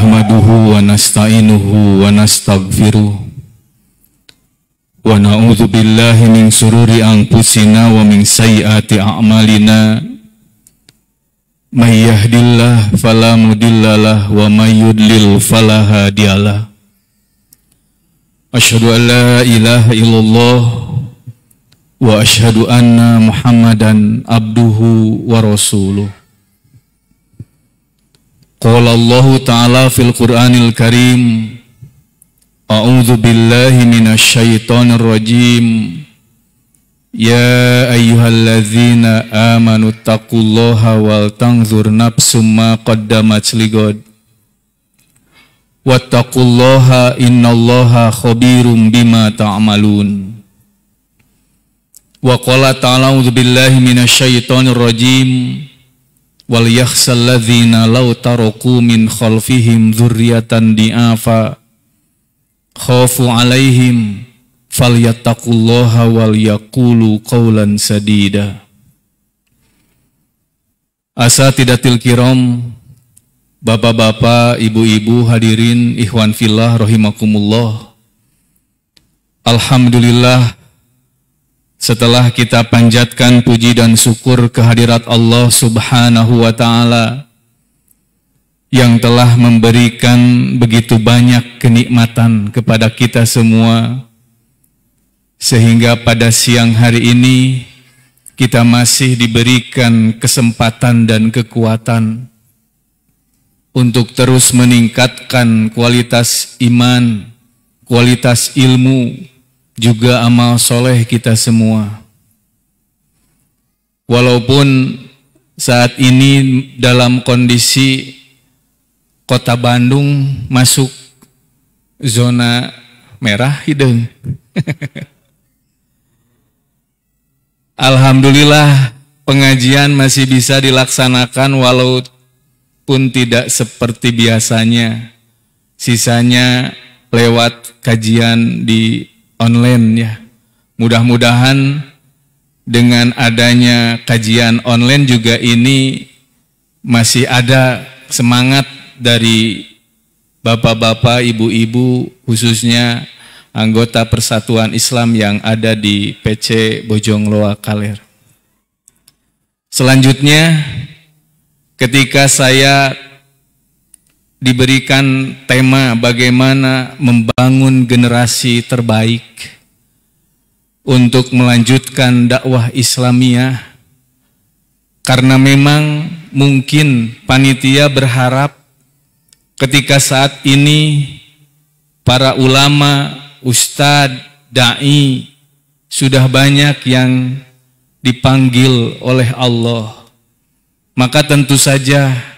nahmaduhu wa nasta'inuhu wa nastaghfiruh wa na'udzu billahi min sururi anfusina wa min sayyiati a'malina may yahdillah fala mudillalah wa may yudlil fala hadiyalah asyhadu an la ilaha illallah wa asyhadu anna muhammadan abduhu wa rasuluh Qala Allah Ta'ala fil Qur'anil Karim A'udzu billahi minasyaitonir rajim Ya ayyuhalladzina amanu taqullaha wal tanzur nafsum ma qaddamat ligod Wattaqullaha khabirum bima ta'malun Wa qala ta'ala a'udzu billahi minasyaitonir rajim wal yakhsalladzina law taraku min khalfihim dzurriatan di'afa khafu 'alaihim falyattaqullaha wal yaqulu qawlan sadida Asatidatil kiram Bapak-bapak, ibu-ibu, hadirin ikhwan fillah rahimakumullah Alhamdulillah setelah kita panjatkan puji dan syukur kehadirat Allah Subhanahu wa taala yang telah memberikan begitu banyak kenikmatan kepada kita semua sehingga pada siang hari ini kita masih diberikan kesempatan dan kekuatan untuk terus meningkatkan kualitas iman, kualitas ilmu, juga amal soleh kita semua. Walaupun saat ini dalam kondisi kota Bandung masuk zona merah gitu. hidung. Alhamdulillah pengajian masih bisa dilaksanakan walaupun tidak seperti biasanya. Sisanya lewat kajian di online ya. Mudah-mudahan dengan adanya kajian online juga ini masih ada semangat dari bapak-bapak, ibu-ibu, khususnya anggota Persatuan Islam yang ada di PC Bojongloa Kaler. Selanjutnya, ketika saya diberikan tema bagaimana membangun generasi terbaik untuk melanjutkan dakwah islamiah karena memang mungkin panitia berharap ketika saat ini para ulama, ustadz, dai sudah banyak yang dipanggil oleh Allah maka tentu saja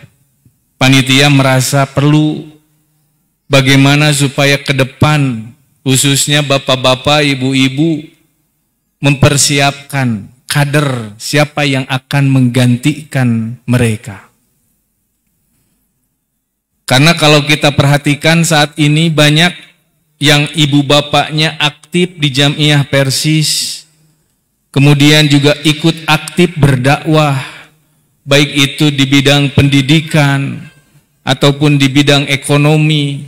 panitia merasa perlu bagaimana supaya ke depan khususnya bapak-bapak, ibu-ibu mempersiapkan kader siapa yang akan menggantikan mereka. Karena kalau kita perhatikan saat ini banyak yang ibu bapaknya aktif di jamiah Persis, kemudian juga ikut aktif berdakwah, baik itu di bidang pendidikan, ataupun di bidang ekonomi.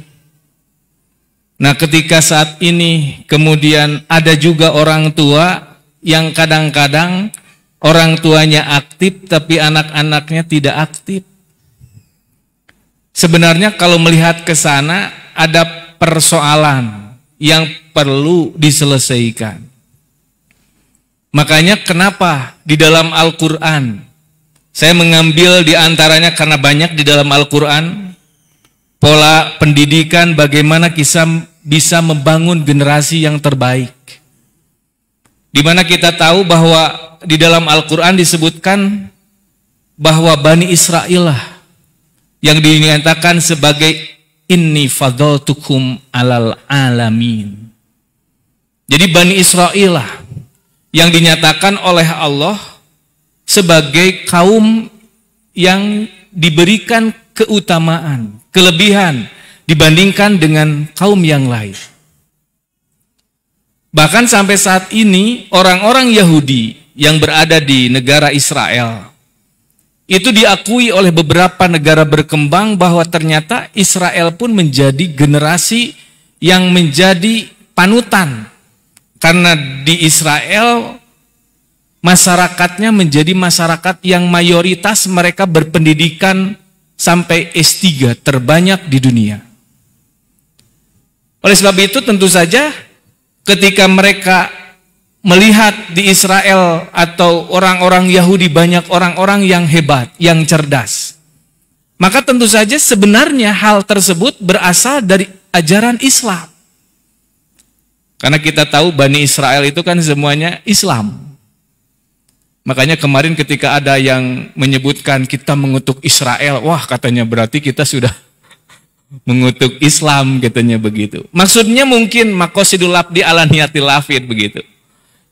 Nah, ketika saat ini kemudian ada juga orang tua yang kadang-kadang orang tuanya aktif tapi anak-anaknya tidak aktif. Sebenarnya kalau melihat ke sana ada persoalan yang perlu diselesaikan. Makanya kenapa di dalam Al-Qur'an saya mengambil di antaranya karena banyak di dalam Al-Quran, pola pendidikan bagaimana kisah bisa membangun generasi yang terbaik. Di mana kita tahu bahwa di dalam Al-Quran disebutkan bahwa Bani Israel lah yang dinyatakan sebagai inni fadaltukum alal alamin. Jadi Bani Israel lah yang dinyatakan oleh Allah sebagai kaum yang diberikan keutamaan, kelebihan dibandingkan dengan kaum yang lain. Bahkan sampai saat ini orang-orang Yahudi yang berada di negara Israel itu diakui oleh beberapa negara berkembang bahwa ternyata Israel pun menjadi generasi yang menjadi panutan karena di Israel masyarakatnya menjadi masyarakat yang mayoritas mereka berpendidikan sampai S3 terbanyak di dunia. Oleh sebab itu tentu saja ketika mereka melihat di Israel atau orang-orang Yahudi banyak orang-orang yang hebat, yang cerdas. Maka tentu saja sebenarnya hal tersebut berasal dari ajaran Islam. Karena kita tahu Bani Israel itu kan semuanya Islam. Makanya kemarin ketika ada yang menyebutkan kita mengutuk Israel, wah katanya berarti kita sudah mengutuk Islam katanya begitu. Maksudnya mungkin makosidul abdi ala niatil lafid begitu.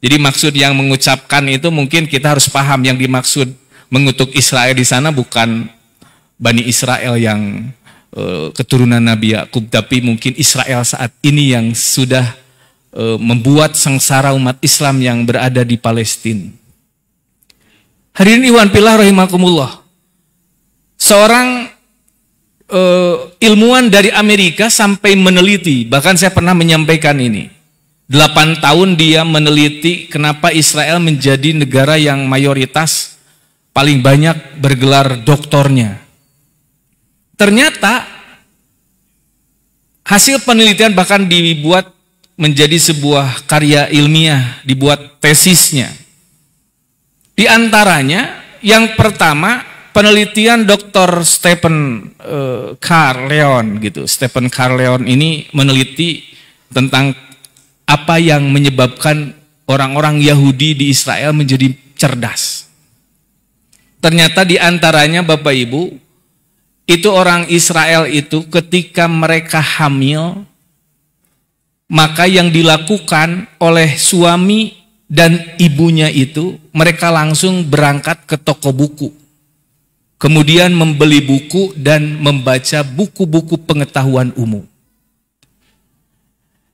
Jadi maksud yang mengucapkan itu mungkin kita harus paham yang dimaksud mengutuk Israel di sana bukan Bani Israel yang eh, keturunan Nabi Yakub, tapi mungkin Israel saat ini yang sudah eh, membuat sengsara umat Islam yang berada di Palestina. Hari ini Iwan Pilah rahimakumullah. Seorang uh, ilmuwan dari Amerika sampai meneliti, bahkan saya pernah menyampaikan ini. 8 tahun dia meneliti kenapa Israel menjadi negara yang mayoritas paling banyak bergelar doktornya. Ternyata hasil penelitian bahkan dibuat menjadi sebuah karya ilmiah, dibuat tesisnya. Di antaranya yang pertama penelitian Dr. Stephen uh, Carleon gitu. Stephen Carleon ini meneliti tentang apa yang menyebabkan orang-orang Yahudi di Israel menjadi cerdas. Ternyata di antaranya Bapak Ibu, itu orang Israel itu ketika mereka hamil, maka yang dilakukan oleh suami dan ibunya itu mereka langsung berangkat ke toko buku. Kemudian membeli buku dan membaca buku-buku pengetahuan umum.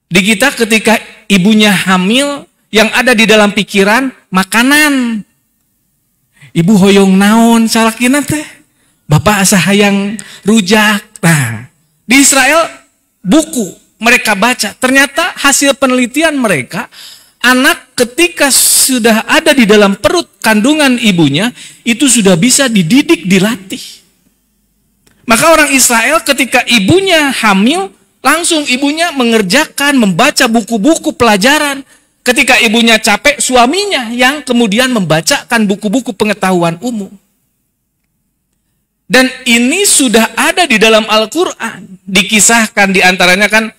Di kita ketika ibunya hamil, yang ada di dalam pikiran makanan. Ibu hoyong naon salakina teh. Bapak asa hayang rujak. Nah, di Israel buku mereka baca. Ternyata hasil penelitian mereka anak ketika sudah ada di dalam perut kandungan ibunya itu sudah bisa dididik, dilatih. Maka orang Israel ketika ibunya hamil, langsung ibunya mengerjakan, membaca buku-buku pelajaran. Ketika ibunya capek, suaminya yang kemudian membacakan buku-buku pengetahuan umum. Dan ini sudah ada di dalam Al-Quran. Dikisahkan diantaranya kan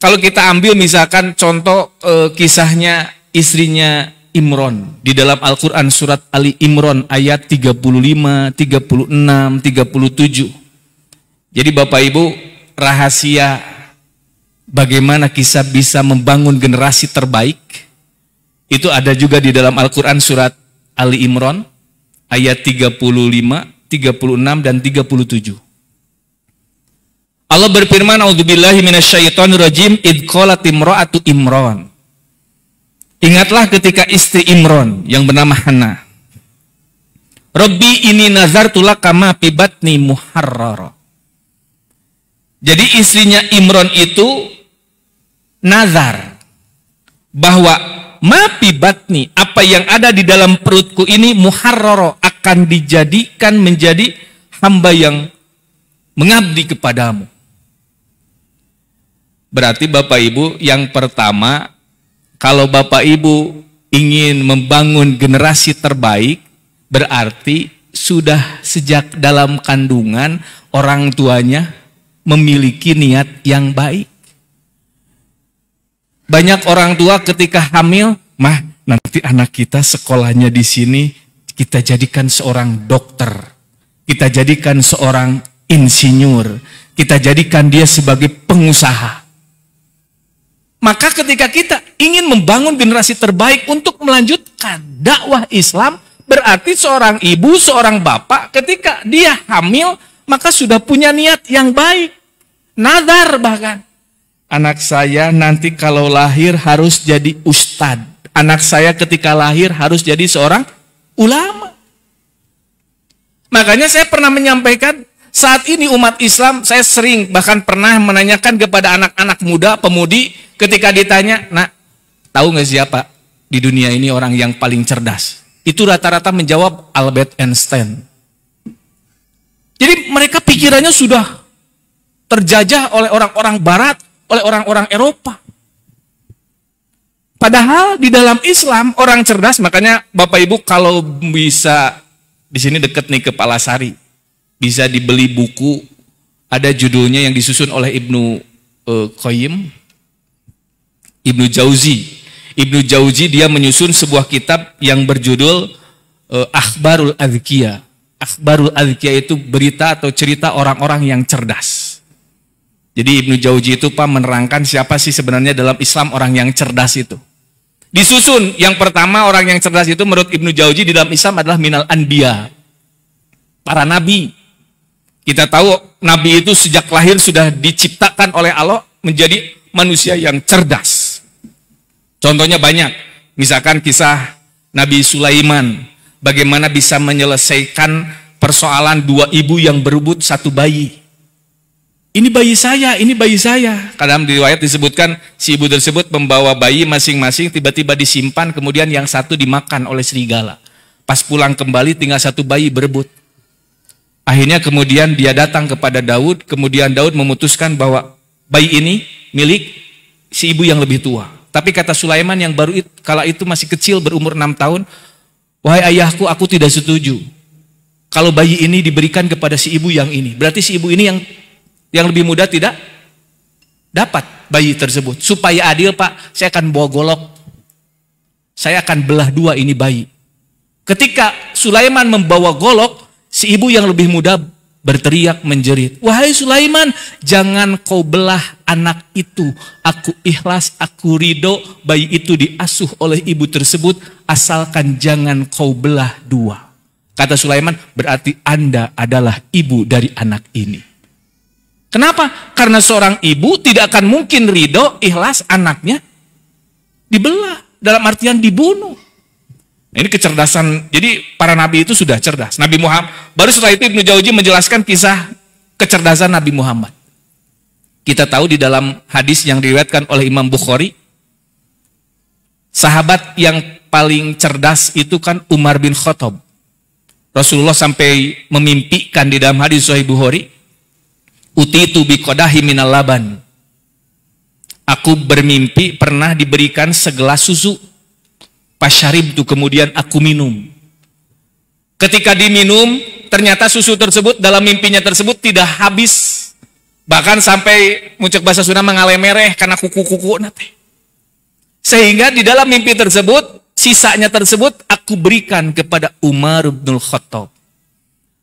kalau kita ambil misalkan contoh e, kisahnya istrinya Imron di dalam Al-Qur'an surat Ali Imron ayat 35, 36, 37. Jadi Bapak Ibu, rahasia bagaimana kisah bisa membangun generasi terbaik itu ada juga di dalam Al-Qur'an surat Ali Imron ayat 35, 36 dan 37. Allah berfirman, "Auzubillahi minasyaitonirrajim, id Ingatlah ketika istri Imron yang bernama Hana. Robbi ini nazar tulak kama pibatni muharrara. Jadi istrinya Imron itu nazar bahwa mapibatni apa yang ada di dalam perutku ini muharroro akan dijadikan menjadi hamba yang mengabdi kepadamu. Berarti Bapak Ibu yang pertama, kalau Bapak Ibu ingin membangun generasi terbaik, berarti sudah sejak dalam kandungan orang tuanya memiliki niat yang baik. Banyak orang tua ketika hamil, mah nanti anak kita sekolahnya di sini kita jadikan seorang dokter, kita jadikan seorang insinyur, kita jadikan dia sebagai pengusaha. Maka ketika kita ingin membangun generasi terbaik untuk melanjutkan dakwah Islam, berarti seorang ibu, seorang bapak ketika dia hamil, maka sudah punya niat yang baik. nazar bahkan. Anak saya nanti kalau lahir harus jadi ustad. Anak saya ketika lahir harus jadi seorang ulama. Makanya saya pernah menyampaikan saat ini umat Islam, saya sering bahkan pernah menanyakan kepada anak-anak muda, pemudi, ketika ditanya, nak, tahu nggak siapa di dunia ini orang yang paling cerdas? Itu rata-rata menjawab Albert Einstein. Jadi mereka pikirannya sudah terjajah oleh orang-orang barat, oleh orang-orang Eropa. Padahal di dalam Islam orang cerdas, makanya Bapak Ibu kalau bisa di sini deket nih ke Palasari, bisa dibeli buku ada judulnya yang disusun oleh Ibnu uh, Qayyim Ibnu Jauzi Ibnu Jauzi dia menyusun sebuah kitab yang berjudul uh, Akhbarul Adhkiya Akhbarul Adhkiya itu berita atau cerita orang-orang yang cerdas jadi Ibnu Jauzi itu Pak menerangkan siapa sih sebenarnya dalam Islam orang yang cerdas itu. Disusun yang pertama orang yang cerdas itu menurut Ibnu Jauzi di dalam Islam adalah minal anbiya. Para nabi. Kita tahu Nabi itu sejak lahir sudah diciptakan oleh Allah menjadi manusia yang cerdas. Contohnya banyak. Misalkan kisah Nabi Sulaiman. Bagaimana bisa menyelesaikan persoalan dua ibu yang berebut satu bayi. Ini bayi saya, ini bayi saya. Kadang di riwayat disebutkan si ibu tersebut membawa bayi masing-masing tiba-tiba disimpan kemudian yang satu dimakan oleh serigala. Pas pulang kembali tinggal satu bayi berebut. Akhirnya kemudian dia datang kepada Daud, kemudian Daud memutuskan bahwa bayi ini milik si ibu yang lebih tua. Tapi kata Sulaiman yang baru itu, kala itu masih kecil berumur enam tahun, wahai ayahku aku tidak setuju. Kalau bayi ini diberikan kepada si ibu yang ini, berarti si ibu ini yang yang lebih muda tidak dapat bayi tersebut. Supaya adil pak, saya akan bawa golok. Saya akan belah dua ini bayi. Ketika Sulaiman membawa golok, Si ibu yang lebih muda berteriak menjerit, "Wahai Sulaiman, jangan kau belah anak itu. Aku ikhlas, aku ridho bayi itu diasuh oleh ibu tersebut asalkan jangan kau belah dua." Kata Sulaiman, "Berarti Anda adalah ibu dari anak ini." Kenapa? Karena seorang ibu tidak akan mungkin ridho ikhlas anaknya dibelah dalam artian dibunuh. Ini kecerdasan. Jadi para nabi itu sudah cerdas. Nabi Muhammad. Baru setelah itu Ibnu Jauji menjelaskan kisah kecerdasan Nabi Muhammad. Kita tahu di dalam hadis yang diriwayatkan oleh Imam Bukhari, sahabat yang paling cerdas itu kan Umar bin Khattab. Rasulullah sampai memimpikan di dalam hadis Sahih Bukhari, utitu bi qadahi minal laban. Aku bermimpi pernah diberikan segelas susu pasyarib itu kemudian aku minum. Ketika diminum, ternyata susu tersebut dalam mimpinya tersebut tidak habis. Bahkan sampai muncul bahasa Sunda mengalai mereh karena kuku-kuku nate. Sehingga di dalam mimpi tersebut, sisanya tersebut aku berikan kepada Umar bin Khattab.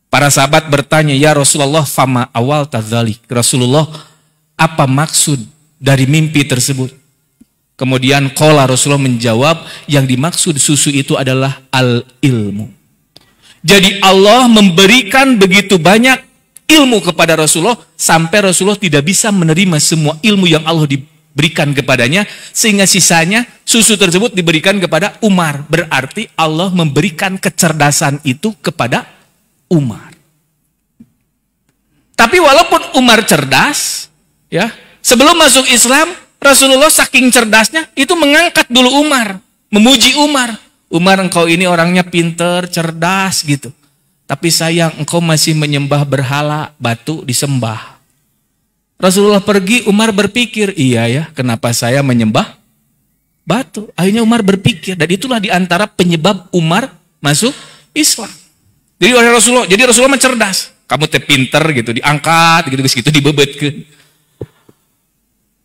Para sahabat bertanya, "Ya Rasulullah, fama awal tadzalik?" Rasulullah, apa maksud dari mimpi tersebut? Kemudian kola Rasulullah menjawab yang dimaksud susu itu adalah al-ilmu. Jadi Allah memberikan begitu banyak ilmu kepada Rasulullah sampai Rasulullah tidak bisa menerima semua ilmu yang Allah diberikan kepadanya sehingga sisanya susu tersebut diberikan kepada Umar. Berarti Allah memberikan kecerdasan itu kepada Umar. Tapi walaupun Umar cerdas, ya, sebelum masuk Islam Rasulullah saking cerdasnya itu mengangkat dulu Umar, memuji Umar. Umar engkau ini orangnya pinter, cerdas gitu. Tapi sayang engkau masih menyembah berhala, batu disembah. Rasulullah pergi, Umar berpikir, iya ya kenapa saya menyembah batu. Akhirnya Umar berpikir, dan itulah diantara penyebab Umar masuk Islam. Jadi oleh Rasulullah, jadi Rasulullah mencerdas. Kamu teh pinter gitu, diangkat gitu, gitu dibebet ke.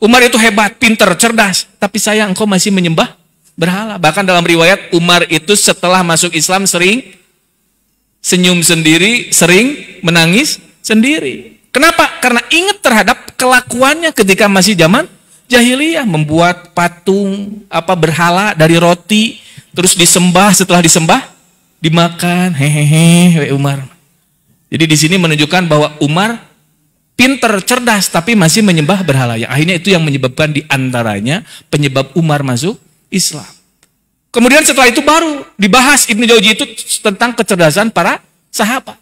Umar itu hebat, pinter, cerdas. Tapi sayang engkau masih menyembah berhala. Bahkan dalam riwayat Umar itu setelah masuk Islam sering senyum sendiri, sering menangis sendiri. Kenapa? Karena ingat terhadap kelakuannya ketika masih zaman jahiliyah membuat patung apa berhala dari roti terus disembah setelah disembah dimakan hehehe Umar. Jadi di sini menunjukkan bahwa Umar pinter, cerdas, tapi masih menyembah berhala. Yang akhirnya itu yang menyebabkan diantaranya penyebab Umar masuk Islam. Kemudian setelah itu baru dibahas Ibnu Jauzi itu tentang kecerdasan para sahabat.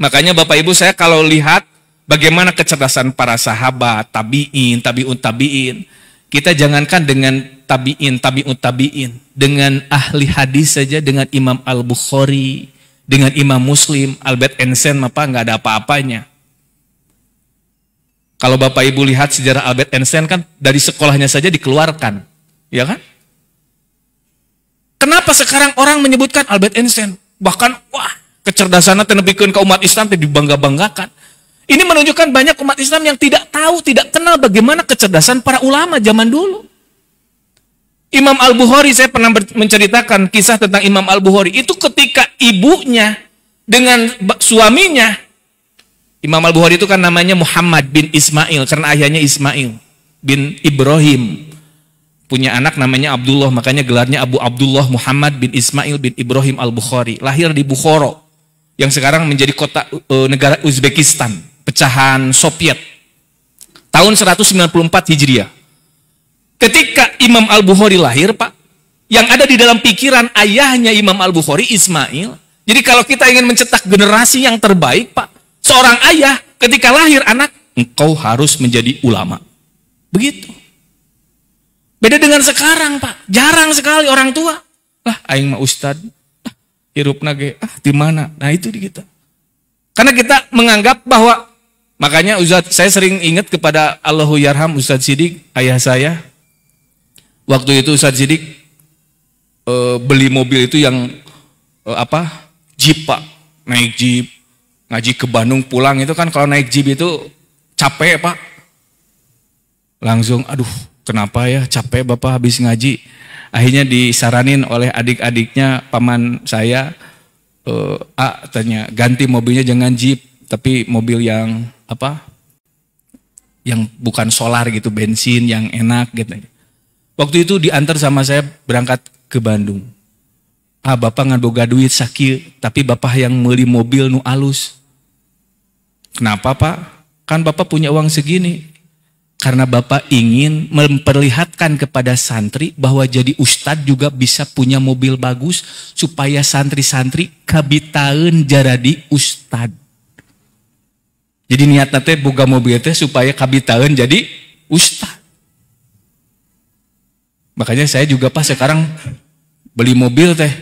Makanya Bapak Ibu saya kalau lihat bagaimana kecerdasan para sahabat, tabi'in, tabi'un, tabi'in. Kita jangankan dengan tabi'in, tabi'un, tabi'in. Dengan ahli hadis saja, dengan Imam Al-Bukhari, dengan Imam Muslim, Albert Einstein, apa nggak ada apa-apanya. Kalau Bapak Ibu lihat sejarah Albert Einstein kan dari sekolahnya saja dikeluarkan, ya kan? Kenapa sekarang orang menyebutkan Albert Einstein? Bahkan wah, kecerdasannya tenebikeun ke umat Islam dibangga-banggakan. Ini menunjukkan banyak umat Islam yang tidak tahu, tidak kenal bagaimana kecerdasan para ulama zaman dulu. Imam Al-Bukhari saya pernah menceritakan kisah tentang Imam Al-Bukhari. Itu ketika ibunya dengan suaminya Imam Al-Bukhari itu kan namanya Muhammad bin Ismail, karena ayahnya Ismail bin Ibrahim. Punya anak namanya Abdullah, makanya gelarnya Abu Abdullah Muhammad bin Ismail bin Ibrahim Al-Bukhari. Lahir di Bukhoro yang sekarang menjadi kota e, negara Uzbekistan, pecahan Soviet. Tahun 194 Hijriah. Ketika Imam Al-Bukhari lahir, Pak, yang ada di dalam pikiran ayahnya Imam Al-Bukhari, Ismail. Jadi kalau kita ingin mencetak generasi yang terbaik, Pak, seorang ayah ketika lahir anak, engkau harus menjadi ulama. Begitu. Beda dengan sekarang, Pak. Jarang sekali orang tua. Lah, aing mah ustad. Ah, hirup nage. Ah, di mana? Nah, itu di kita. Gitu. Karena kita menganggap bahwa makanya Ustaz, saya sering ingat kepada Allahu Yarham Ustaz Sidik, ayah saya. Waktu itu Ustaz Sidik eh, beli mobil itu yang eh, apa? Jeep, Pak. Naik jeep Ngaji ke Bandung pulang itu kan kalau naik jeep itu capek pak. Langsung aduh kenapa ya capek bapak habis ngaji. Akhirnya disaranin oleh adik-adiknya paman saya. e, A tanya ganti mobilnya jangan jeep tapi mobil yang apa yang bukan solar gitu bensin yang enak gitu waktu itu diantar sama saya berangkat ke Bandung ah bapak ngaboga duit sakit tapi bapak yang beli mobil nu alus Kenapa Pak? Kan Bapak punya uang segini. Karena Bapak ingin memperlihatkan kepada santri bahwa jadi ustadz juga bisa punya mobil bagus supaya santri-santri kabitaun jadi ustadz. Jadi niat teh buka mobil teh supaya kabitaun jadi ustadz. Makanya saya juga pas sekarang beli mobil teh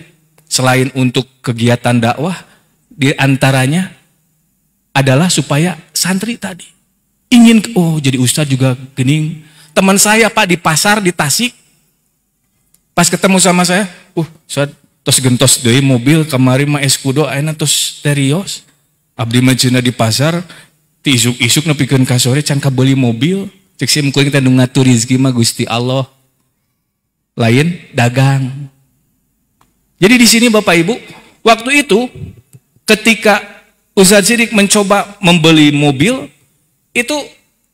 selain untuk kegiatan dakwah di antaranya adalah supaya santri tadi ingin oh jadi ustadz juga gening. Teman saya Pak di pasar di Tasik pas ketemu sama saya, uh ustadz tos gentos doi mobil kemari ma eskudo kudo tos terios. Abdi majuna di pasar ti isuk-isuk nepikeun ka cangka beli mobil. Cek sim kuing teh ngatur rezeki ma Gusti Allah. Lain dagang. Jadi di sini Bapak Ibu, waktu itu ketika Ustadz Sidik mencoba membeli mobil, itu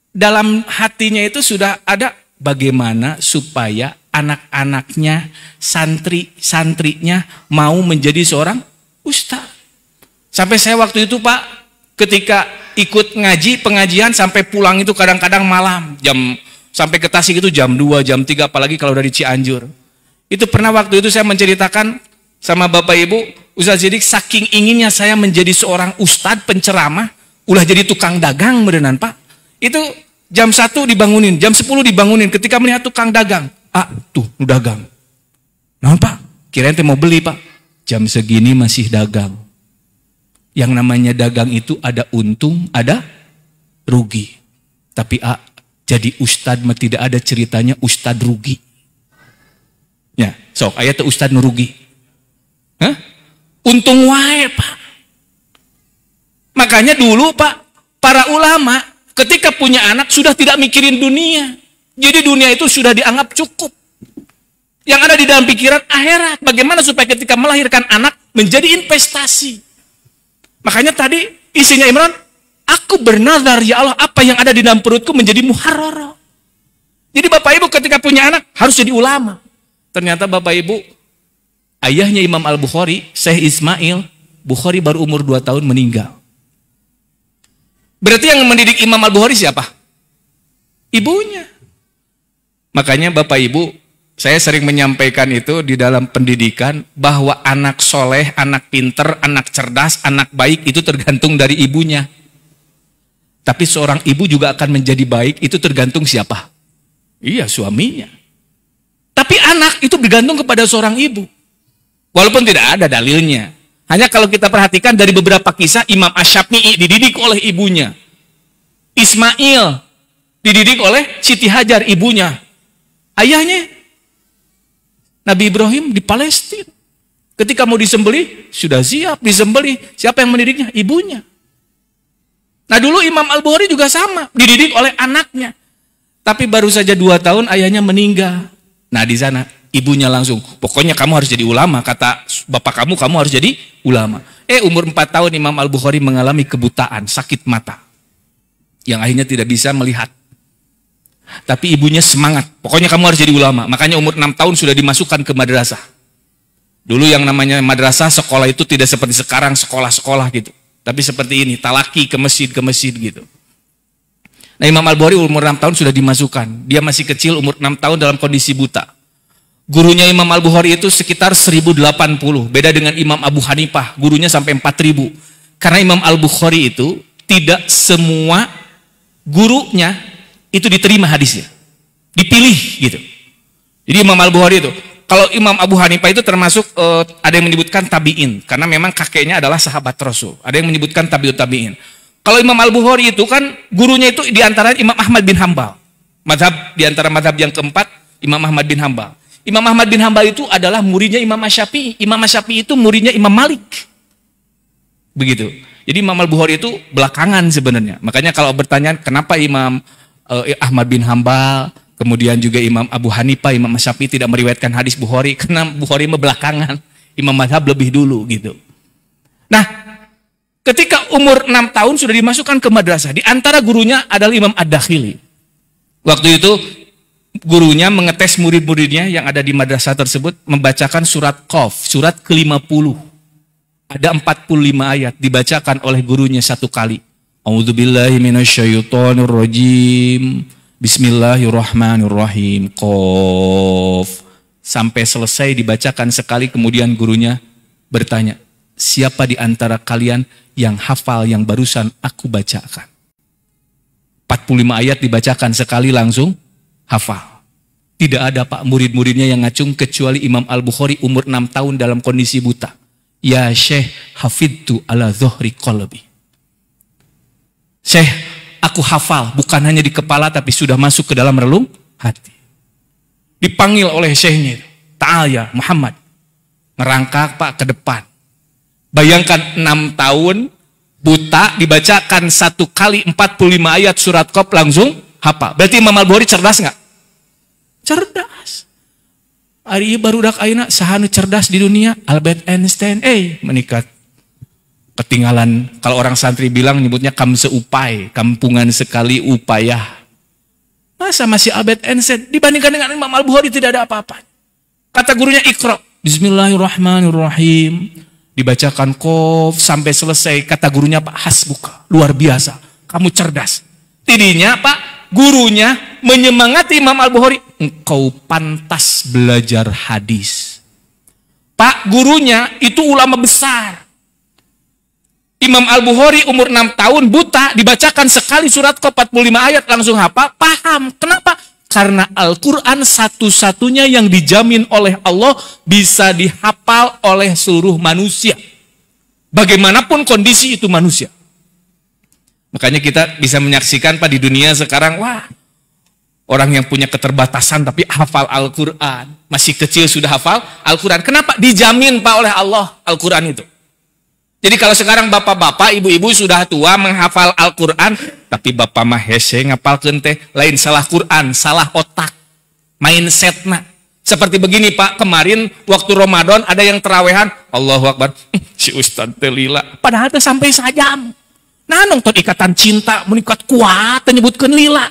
dalam hatinya itu sudah ada bagaimana supaya anak-anaknya, santri-santrinya mau menjadi seorang ustaz. Sampai saya waktu itu Pak, ketika ikut ngaji, pengajian sampai pulang itu kadang-kadang malam, jam sampai ke Tasik itu jam 2, jam 3 apalagi kalau dari Cianjur. Itu pernah waktu itu saya menceritakan sama Bapak Ibu, Ustaz Zidik saking inginnya saya menjadi seorang ustad penceramah, ulah jadi tukang dagang merenan Pak. Itu jam satu dibangunin, jam 10 dibangunin ketika melihat tukang dagang. Ah, tuh, dagang. Nah, Pak, kirain ente mau beli, Pak. Jam segini masih dagang. Yang namanya dagang itu ada untung, ada rugi. Tapi ah jadi ustad mah tidak ada ceritanya ustad rugi. Ya, sok ayat ustad nu rugi. Hah? Untung wae, Pak. Makanya dulu, Pak, para ulama ketika punya anak sudah tidak mikirin dunia. Jadi dunia itu sudah dianggap cukup. Yang ada di dalam pikiran akhirat. Bagaimana supaya ketika melahirkan anak menjadi investasi. Makanya tadi isinya Imran, aku bernazar ya Allah apa yang ada di dalam perutku menjadi muharoro. Jadi Bapak Ibu ketika punya anak harus jadi ulama. Ternyata Bapak Ibu ayahnya Imam Al-Bukhari, Syekh Ismail, Bukhari baru umur 2 tahun meninggal. Berarti yang mendidik Imam Al-Bukhari siapa? Ibunya. Makanya Bapak Ibu, saya sering menyampaikan itu di dalam pendidikan bahwa anak soleh, anak pinter, anak cerdas, anak baik itu tergantung dari ibunya. Tapi seorang ibu juga akan menjadi baik itu tergantung siapa? Iya, suaminya. Tapi anak itu bergantung kepada seorang ibu. Walaupun tidak ada dalilnya. Hanya kalau kita perhatikan dari beberapa kisah Imam Asyafi'i dididik oleh ibunya. Ismail dididik oleh Siti Hajar ibunya. Ayahnya Nabi Ibrahim di Palestina. Ketika mau disembeli sudah siap disembeli, Siapa yang mendidiknya? Ibunya. Nah dulu Imam Al-Bukhari juga sama, dididik oleh anaknya. Tapi baru saja dua tahun ayahnya meninggal. Nah di sana ibunya langsung, pokoknya kamu harus jadi ulama, kata bapak kamu, kamu harus jadi ulama. Eh umur 4 tahun Imam Al-Bukhari mengalami kebutaan, sakit mata. Yang akhirnya tidak bisa melihat. Tapi ibunya semangat, pokoknya kamu harus jadi ulama. Makanya umur 6 tahun sudah dimasukkan ke madrasah. Dulu yang namanya madrasah, sekolah itu tidak seperti sekarang, sekolah-sekolah gitu. Tapi seperti ini, talaki ke masjid, ke masjid gitu. Nah Imam Al-Bukhari umur 6 tahun sudah dimasukkan. Dia masih kecil, umur 6 tahun dalam kondisi buta. Gurunya Imam Al-Bukhari itu sekitar 1080, beda dengan Imam Abu Hanifah, gurunya sampai 4000. Karena Imam Al-Bukhari itu tidak semua gurunya itu diterima hadisnya. Dipilih gitu. Jadi Imam Al-Bukhari itu kalau Imam Abu Hanifah itu termasuk uh, ada yang menyebutkan tabi'in karena memang kakeknya adalah sahabat Rasul. Ada yang menyebutkan tabi'ut tabi'in. Kalau Imam Al-Bukhari itu kan gurunya itu diantara Imam Ahmad bin Hambal. Madhab diantara madhab yang keempat Imam Ahmad bin Hambal. Imam Ahmad bin Hambal itu adalah muridnya Imam Asyafi'i. Imam Asyafi'i itu muridnya Imam Malik. Begitu. Jadi Imam Al-Bukhari itu belakangan sebenarnya. Makanya kalau bertanya kenapa Imam uh, Ahmad bin Hambal, kemudian juga Imam Abu Hanifah, Imam Syafi'i tidak meriwayatkan hadis Bukhari karena Bukhari belakangan. Imam Madhab lebih dulu gitu. Nah, ketika umur 6 tahun sudah dimasukkan ke madrasah, di antara gurunya adalah Imam Ad-Dakhili. Waktu itu gurunya mengetes murid-muridnya yang ada di madrasah tersebut membacakan surat Qaf, surat ke-50. Ada 45 ayat dibacakan oleh gurunya satu kali. A'udzubillahi Bismillahirrahmanirrahim. Qaf. Sampai selesai dibacakan sekali kemudian gurunya bertanya, "Siapa di antara kalian yang hafal yang barusan aku bacakan?" 45 ayat dibacakan sekali langsung hafal. Tidak ada pak murid-muridnya yang ngacung kecuali Imam Al-Bukhari umur 6 tahun dalam kondisi buta. Ya Syekh hafidtu ala zuhri qalbi. Syekh, aku hafal bukan hanya di kepala tapi sudah masuk ke dalam relung hati. Dipanggil oleh Syekhnya, Ta'al ya Muhammad. Ngerangkak pak ke depan. Bayangkan 6 tahun buta dibacakan satu kali 45 ayat surat kop langsung hafal. Berarti Imam Al-Bukhari cerdas nggak? cerdas hari ini baru dak aina sahanu cerdas di dunia Albert Einstein eh meningkat ketinggalan kalau orang santri bilang nyebutnya kam seupai kampungan sekali upaya masa masih Albert Einstein dibandingkan dengan Imam Al Buhari tidak ada apa-apa kata gurunya ikro Bismillahirrahmanirrahim dibacakan kof sampai selesai kata gurunya Pak Hasbuka luar biasa kamu cerdas tidinya Pak gurunya menyemangati Imam Al-Bukhari, engkau pantas belajar hadis. Pak gurunya itu ulama besar. Imam Al-Bukhari umur 6 tahun buta dibacakan sekali surat ke 45 ayat langsung hafal, paham. Kenapa? Karena Al-Quran satu-satunya yang dijamin oleh Allah bisa dihafal oleh seluruh manusia. Bagaimanapun kondisi itu manusia. Makanya kita bisa menyaksikan Pak di dunia sekarang, wah orang yang punya keterbatasan tapi hafal Al-Quran. Masih kecil sudah hafal Al-Quran. Kenapa? Dijamin Pak oleh Allah Al-Quran itu. Jadi kalau sekarang bapak-bapak, ibu-ibu sudah tua menghafal Al-Quran, tapi bapak mah hese ngapal teh lain salah Quran, salah otak, mindset nak. Seperti begini Pak, kemarin waktu Ramadan ada yang terawehan, Allahu Akbar, si Ustaz telila, padahal sampai sajam. Nah ton ikatan cinta meningkat kuat menyebutkan lila.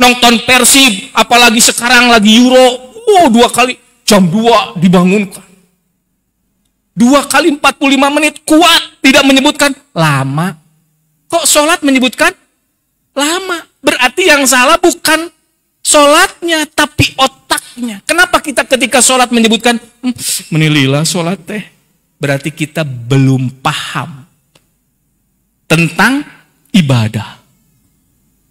Nonton Persib, apalagi sekarang lagi Euro, oh dua kali jam dua dibangunkan. Dua kali 45 menit kuat tidak menyebutkan lama. Kok sholat menyebutkan lama? Berarti yang salah bukan sholatnya tapi otaknya. Kenapa kita ketika sholat menyebutkan menililah hmm, sholat teh? Berarti kita belum paham tentang ibadah.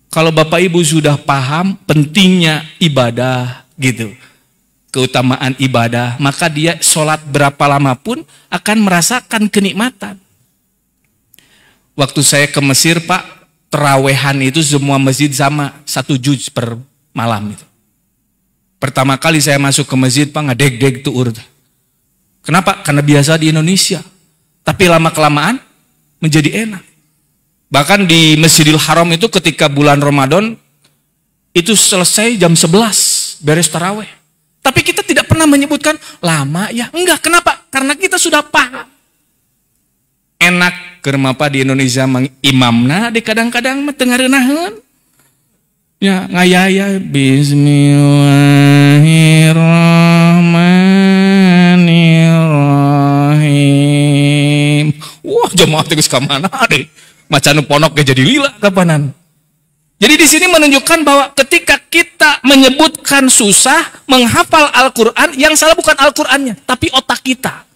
Kalau Bapak Ibu sudah paham pentingnya ibadah gitu, keutamaan ibadah, maka dia sholat berapa lama pun akan merasakan kenikmatan. Waktu saya ke Mesir Pak, terawehan itu semua masjid sama, satu juz per malam itu. Pertama kali saya masuk ke masjid Pak, ngedeg-deg tuh urut. Kenapa? Karena biasa di Indonesia. Tapi lama-kelamaan menjadi enak. Bahkan di Masjidil Haram itu ketika bulan Ramadan itu selesai jam 11 beres taraweh. Tapi kita tidak pernah menyebutkan lama ya. Enggak, kenapa? Karena kita sudah paham. Enak kermapa di Indonesia mengimamna di kadang-kadang tengah Ya, ngayaya bismillahirrahmanirrahim. Wah, jemaah tegas ke mana deh? macan ponok ke jadi lila kapanan. Jadi di sini menunjukkan bahwa ketika kita menyebutkan susah menghafal Al-Qur'an yang salah bukan Al-Qur'annya, tapi otak kita.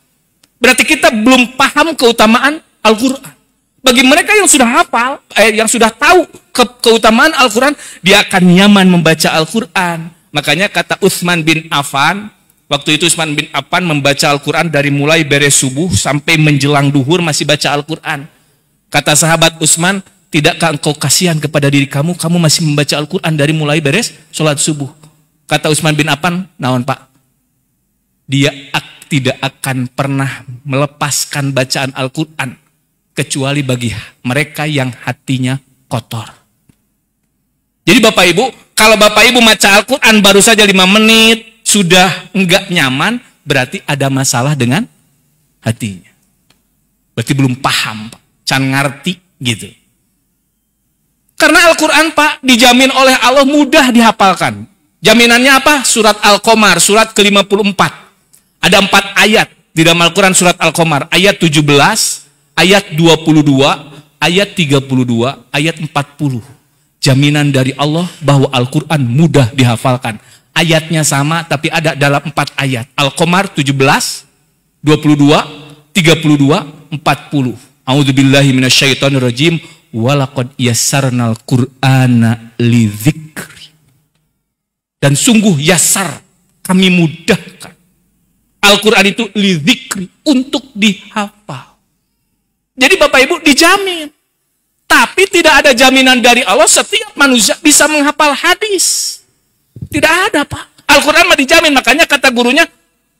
Berarti kita belum paham keutamaan Al-Qur'an. Bagi mereka yang sudah hafal, eh, yang sudah tahu ke keutamaan Al-Qur'an, dia akan nyaman membaca Al-Qur'an. Makanya kata Utsman bin Affan, waktu itu Utsman bin Affan membaca Al-Qur'an dari mulai beres subuh sampai menjelang duhur masih baca Al-Qur'an. Kata sahabat Utsman, tidakkah engkau kasihan kepada diri kamu, kamu masih membaca Al-Quran dari mulai beres sholat subuh. Kata Utsman bin Affan, naon pak, dia ak, tidak akan pernah melepaskan bacaan Al-Quran, kecuali bagi mereka yang hatinya kotor. Jadi Bapak Ibu, kalau Bapak Ibu baca Al-Quran baru saja 5 menit, sudah enggak nyaman, berarti ada masalah dengan hatinya. Berarti belum paham, Pak can ngerti gitu. Karena Al-Quran Pak dijamin oleh Allah mudah dihafalkan. Jaminannya apa? Surat Al-Qamar, surat ke-54. Ada empat ayat di dalam Al-Quran surat Al-Qamar. Ayat 17, ayat 22, ayat 32, ayat 40. Jaminan dari Allah bahwa Al-Quran mudah dihafalkan. Ayatnya sama tapi ada dalam empat ayat. Al-Qamar 17, 22, 32, 40. A'udzubillahi minasyaitonirrajim walaqad yassarnal qur'ana lidzikri. Dan sungguh yasar kami mudahkan. Al-Qur'an itu lidzikri untuk dihafal. Jadi Bapak Ibu dijamin. Tapi tidak ada jaminan dari Allah setiap manusia bisa menghafal hadis. Tidak ada, Pak. Al-Qur'an mah dijamin, makanya kata gurunya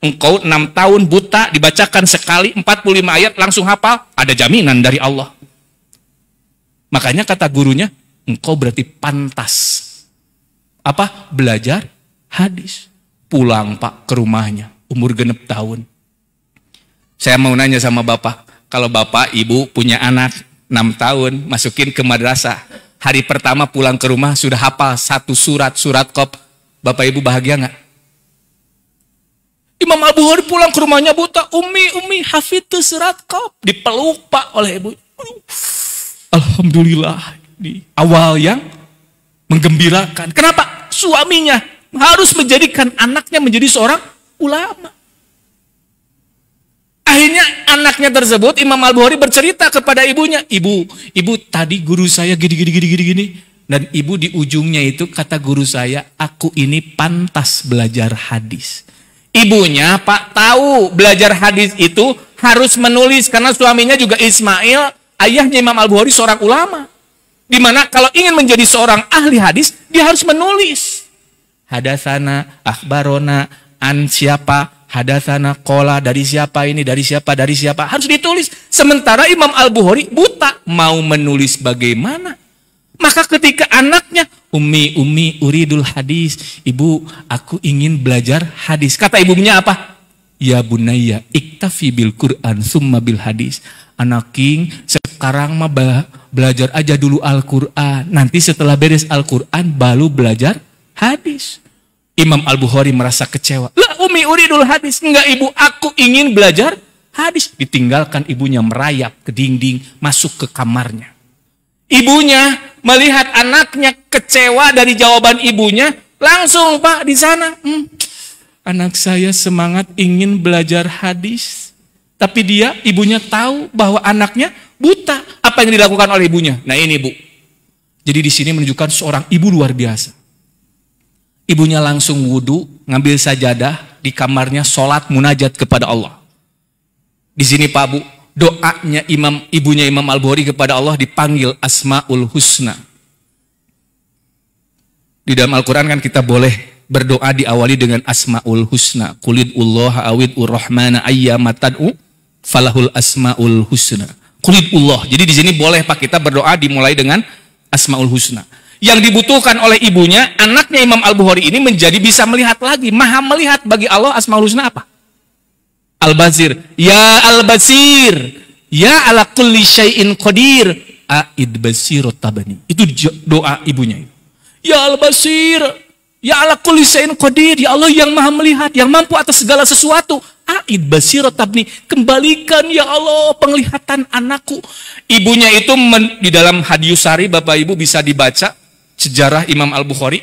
engkau enam tahun buta dibacakan sekali 45 ayat langsung hafal, ada jaminan dari Allah. Makanya kata gurunya, engkau berarti pantas. Apa? Belajar hadis. Pulang pak ke rumahnya, umur genep tahun. Saya mau nanya sama bapak, kalau bapak ibu punya anak 6 tahun, masukin ke madrasah. Hari pertama pulang ke rumah sudah hafal satu surat, surat kop. Bapak ibu bahagia nggak? Imam Abu bukhari pulang ke rumahnya buta. Umi, Umi, tuh serat kop. Dipeluk pak oleh ibu. Alhamdulillah. Di awal yang menggembirakan. Kenapa? Suaminya harus menjadikan anaknya menjadi seorang ulama. Akhirnya anaknya tersebut Imam Al-Bukhari bercerita kepada ibunya, "Ibu, ibu tadi guru saya gini gini gini gini gini." Dan ibu di ujungnya itu kata guru saya, "Aku ini pantas belajar hadis." ibunya Pak tahu belajar hadis itu harus menulis karena suaminya juga Ismail, ayahnya Imam Al-Bukhari seorang ulama. Dimana kalau ingin menjadi seorang ahli hadis, dia harus menulis. Hadasana, akbarona an siapa, hadasana, kola, dari siapa ini, dari siapa, dari siapa. Harus ditulis. Sementara Imam Al-Bukhari buta. Mau menulis bagaimana? Maka ketika anaknya, Umi Umi uridul hadis. Ibu, aku ingin belajar hadis. Kata ibunya apa? Ya bunaya, iktafi bil Quran, summa bil hadis. Anak king, sekarang mah belajar aja dulu Al-Quran. Nanti setelah beres Al-Quran, baru belajar hadis. Imam Al-Bukhari merasa kecewa. Lah umi uridul hadis. Enggak ibu, aku ingin belajar hadis. Ditinggalkan ibunya merayap ke dinding, masuk ke kamarnya. Ibunya melihat anaknya kecewa dari jawaban ibunya, langsung Pak di sana, hmm, anak saya semangat ingin belajar hadis, tapi dia ibunya tahu bahwa anaknya buta. Apa yang dilakukan oleh ibunya? Nah ini Bu. Jadi di sini menunjukkan seorang ibu luar biasa. Ibunya langsung wudhu, ngambil sajadah di kamarnya, sholat munajat kepada Allah. Di sini Pak Bu, doanya imam ibunya Imam Al-Bukhari kepada Allah dipanggil Asmaul Husna. Di dalam Al-Quran kan kita boleh berdoa diawali dengan Asmaul Husna. Kulid Allah awid urrahmana ayyamatad'u falahul Asmaul Husna. Kulid Allah. Jadi di sini boleh Pak kita berdoa dimulai dengan Asmaul Husna. Yang dibutuhkan oleh ibunya, anaknya Imam Al-Bukhari ini menjadi bisa melihat lagi, maha melihat bagi Allah Asmaul Husna apa? Al-Bazir. Ya Al-Bazir, ya ala kulli syai'in qadir, a'id basir tabani. Itu doa ibunya. Ya Al-Basir, ya ala kulli syai'in qadir, ya Allah yang maha melihat, yang mampu atas segala sesuatu. A'id basiro tabni, kembalikan ya Allah penglihatan anakku. Ibunya itu men, di dalam hadiusari Bapak Ibu bisa dibaca sejarah Imam Al-Bukhari.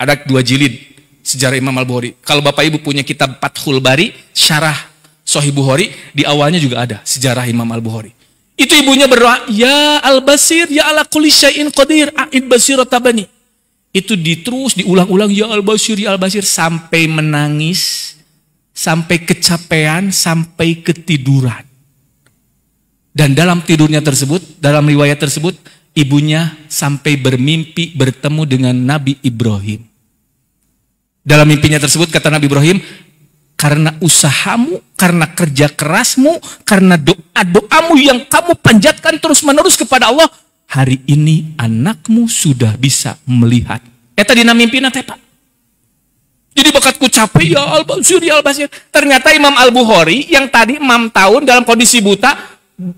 Ada dua jilid sejarah Imam Al-Bukhari. Kalau Bapak Ibu punya kitab Fathul Bari, syarah Sahih Bukhari, di awalnya juga ada sejarah Imam Al-Bukhari. Itu ibunya berdoa, "Ya Al-Basir, ya Allah kulli syai'in qadir, a'id tabani. Itu diterus diulang-ulang, "Ya Al-Basir, ya Al-Basir" sampai menangis, sampai kecapean, sampai ketiduran. Dan dalam tidurnya tersebut, dalam riwayat tersebut, ibunya sampai bermimpi bertemu dengan Nabi Ibrahim. Dalam mimpinya tersebut kata Nabi Ibrahim, karena usahamu, karena kerja kerasmu, karena doa-doamu yang kamu panjatkan terus-menerus kepada Allah, hari ini anakmu sudah bisa melihat. Eta eh, dina mimpina teh Pak. Jadi bakatku capek ya al ya al Basir. Ternyata Imam Al Bukhari yang tadi Imam tahun dalam kondisi buta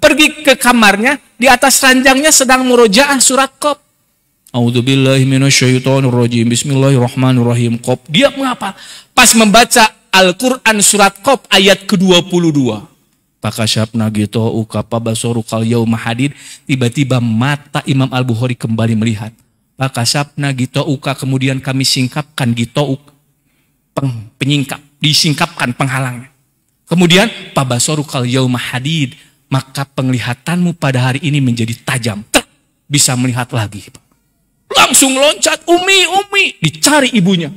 pergi ke kamarnya di atas ranjangnya sedang murojaah surat kop. A'udzubillahi minasyaitonir Bismillahirrahmanirrahim. Qaf. Dia mengapa? Pas membaca Al-Qur'an surat Qaf ayat ke-22. Pakasyapna nagito ukapa basoru kal yauma hadid. Tiba-tiba mata Imam Al-Bukhari kembali melihat. Pakasyapna nagito uka kemudian kami singkapkan gitu uka. Peng, penyingkap, disingkapkan penghalangnya. Kemudian pabasoru kal yauma hadid. Maka penglihatanmu pada hari ini menjadi tajam. Ter, bisa melihat lagi. Pak Langsung loncat, Umi, Umi. Dicari ibunya.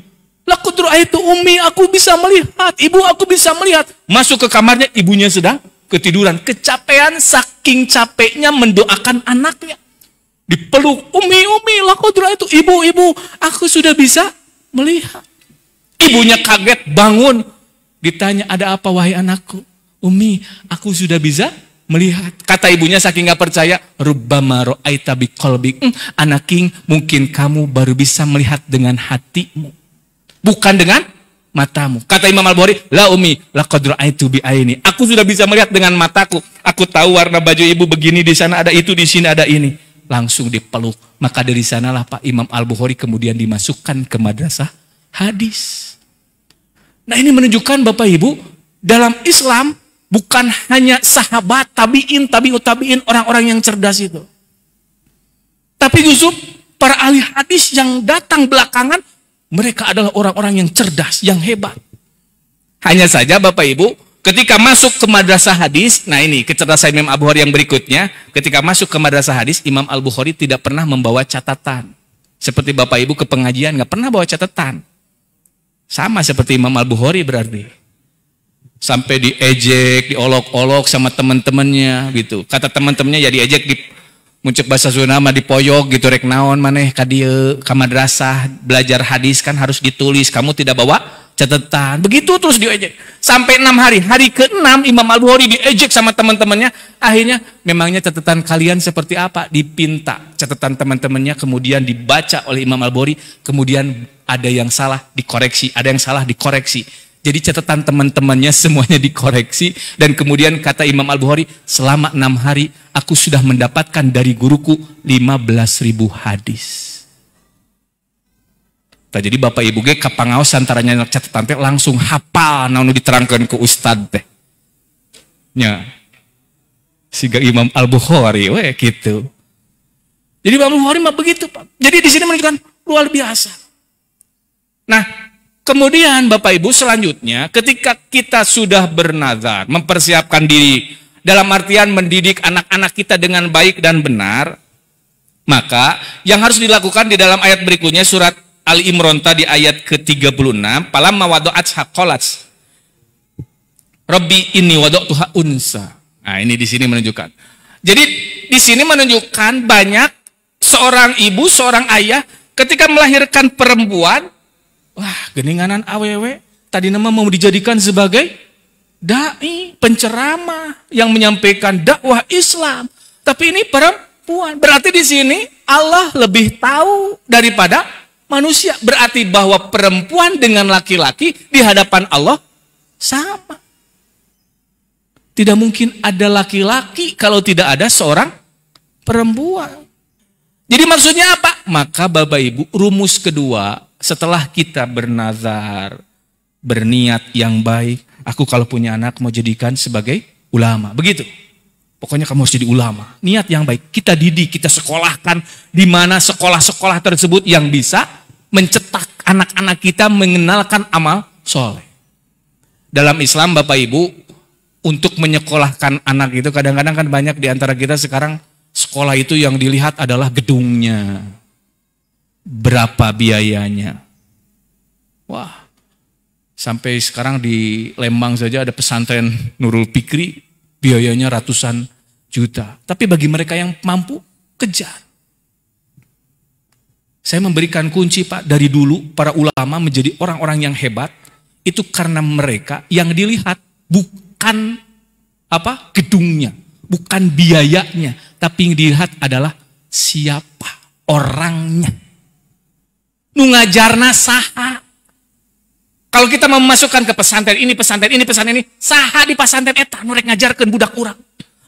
Lakudru itu Umi, aku bisa melihat. Ibu, aku bisa melihat. Masuk ke kamarnya, ibunya sedang ketiduran. Kecapean, saking capeknya mendoakan anaknya. Dipeluk, Umi, Umi, lakudru itu Ibu, Ibu, aku sudah bisa melihat. Ibunya kaget, bangun. Ditanya, ada apa wahai anakku? Umi, aku sudah bisa melihat. Kata ibunya saking gak percaya, Rubbama aitabi biqolbik. Hmm, anak king, mungkin kamu baru bisa melihat dengan hatimu. Bukan dengan matamu. Kata Imam Al-Bukhari, la umi, la itu bi aini. Aku sudah bisa melihat dengan mataku. Aku tahu warna baju ibu begini, di sana ada itu, di sini ada ini. Langsung dipeluk. Maka dari sanalah Pak Imam Al-Bukhari kemudian dimasukkan ke madrasah hadis. Nah ini menunjukkan Bapak Ibu, dalam Islam Bukan hanya sahabat, tabiin, tabiut tabiin, orang-orang yang cerdas itu. Tapi justru para ahli hadis yang datang belakangan, mereka adalah orang-orang yang cerdas, yang hebat. Hanya saja Bapak Ibu, ketika masuk ke madrasah hadis, nah ini kecerdasan Imam Abu Hurairah yang berikutnya, ketika masuk ke madrasah hadis, Imam Al-Bukhari tidak pernah membawa catatan. Seperti Bapak Ibu ke pengajian, nggak pernah bawa catatan. Sama seperti Imam Al-Bukhari berarti sampai diejek, diolok-olok sama teman-temannya gitu. Kata teman-temannya ya diejek di muncul bahasa Sunama di poyok gitu rek naon maneh ka dieu ka madrasah belajar hadis kan harus ditulis, kamu tidak bawa catatan. Begitu terus diejek sampai enam hari. Hari ke-6 Imam Al-Bukhari diejek sama teman-temannya. Akhirnya memangnya catatan kalian seperti apa? Dipinta catatan teman-temannya kemudian dibaca oleh Imam Al-Bukhari, kemudian ada yang salah dikoreksi, ada yang salah dikoreksi jadi catatan teman-temannya semuanya dikoreksi dan kemudian kata Imam Al-Bukhari selama enam hari aku sudah mendapatkan dari guruku 15 ribu hadis. Nah, jadi Bapak Ibu ke kapangaos antaranya anak catatan teh langsung hafal naon diterangkan ke ustad teh. Ya. Siga Imam Al-Bukhari we gitu. Jadi Imam Al-Bukhari mah begitu, Pak. Jadi di sini menunjukkan luar biasa. Nah, Kemudian Bapak Ibu selanjutnya ketika kita sudah bernazar, mempersiapkan diri dalam artian mendidik anak-anak kita dengan baik dan benar, maka yang harus dilakukan di dalam ayat berikutnya surat Ali Imran tadi ayat ke-36, palam mawadu'at hakolas. Rabbi ini wadotuha unsa. Nah, ini di sini menunjukkan. Jadi di sini menunjukkan banyak seorang ibu, seorang ayah ketika melahirkan perempuan Wah, geninganan aww tadi nama mau dijadikan sebagai dai, penceramah yang menyampaikan dakwah Islam. Tapi ini perempuan. Berarti di sini Allah lebih tahu daripada manusia. Berarti bahwa perempuan dengan laki-laki di hadapan Allah sama. Tidak mungkin ada laki-laki kalau tidak ada seorang perempuan. Jadi maksudnya apa? Maka Bapak Ibu, rumus kedua setelah kita bernazar, berniat yang baik, aku kalau punya anak mau jadikan sebagai ulama. Begitu. Pokoknya kamu harus jadi ulama. Niat yang baik. Kita didik, kita sekolahkan di mana sekolah-sekolah tersebut yang bisa mencetak anak-anak kita mengenalkan amal soleh. Dalam Islam Bapak Ibu, untuk menyekolahkan anak itu kadang-kadang kan banyak di antara kita sekarang sekolah itu yang dilihat adalah gedungnya berapa biayanya. Wah, sampai sekarang di Lembang saja ada pesantren Nurul Pikri, biayanya ratusan juta. Tapi bagi mereka yang mampu, kejar. Saya memberikan kunci Pak, dari dulu para ulama menjadi orang-orang yang hebat, itu karena mereka yang dilihat bukan apa gedungnya, bukan biayanya, tapi yang dilihat adalah siapa orangnya nu saha. Kalau kita memasukkan ke pesantren ini, pesantren ini, pesantren ini, saha di pesantren eta eh, nu rek ngajarkeun budak kurang.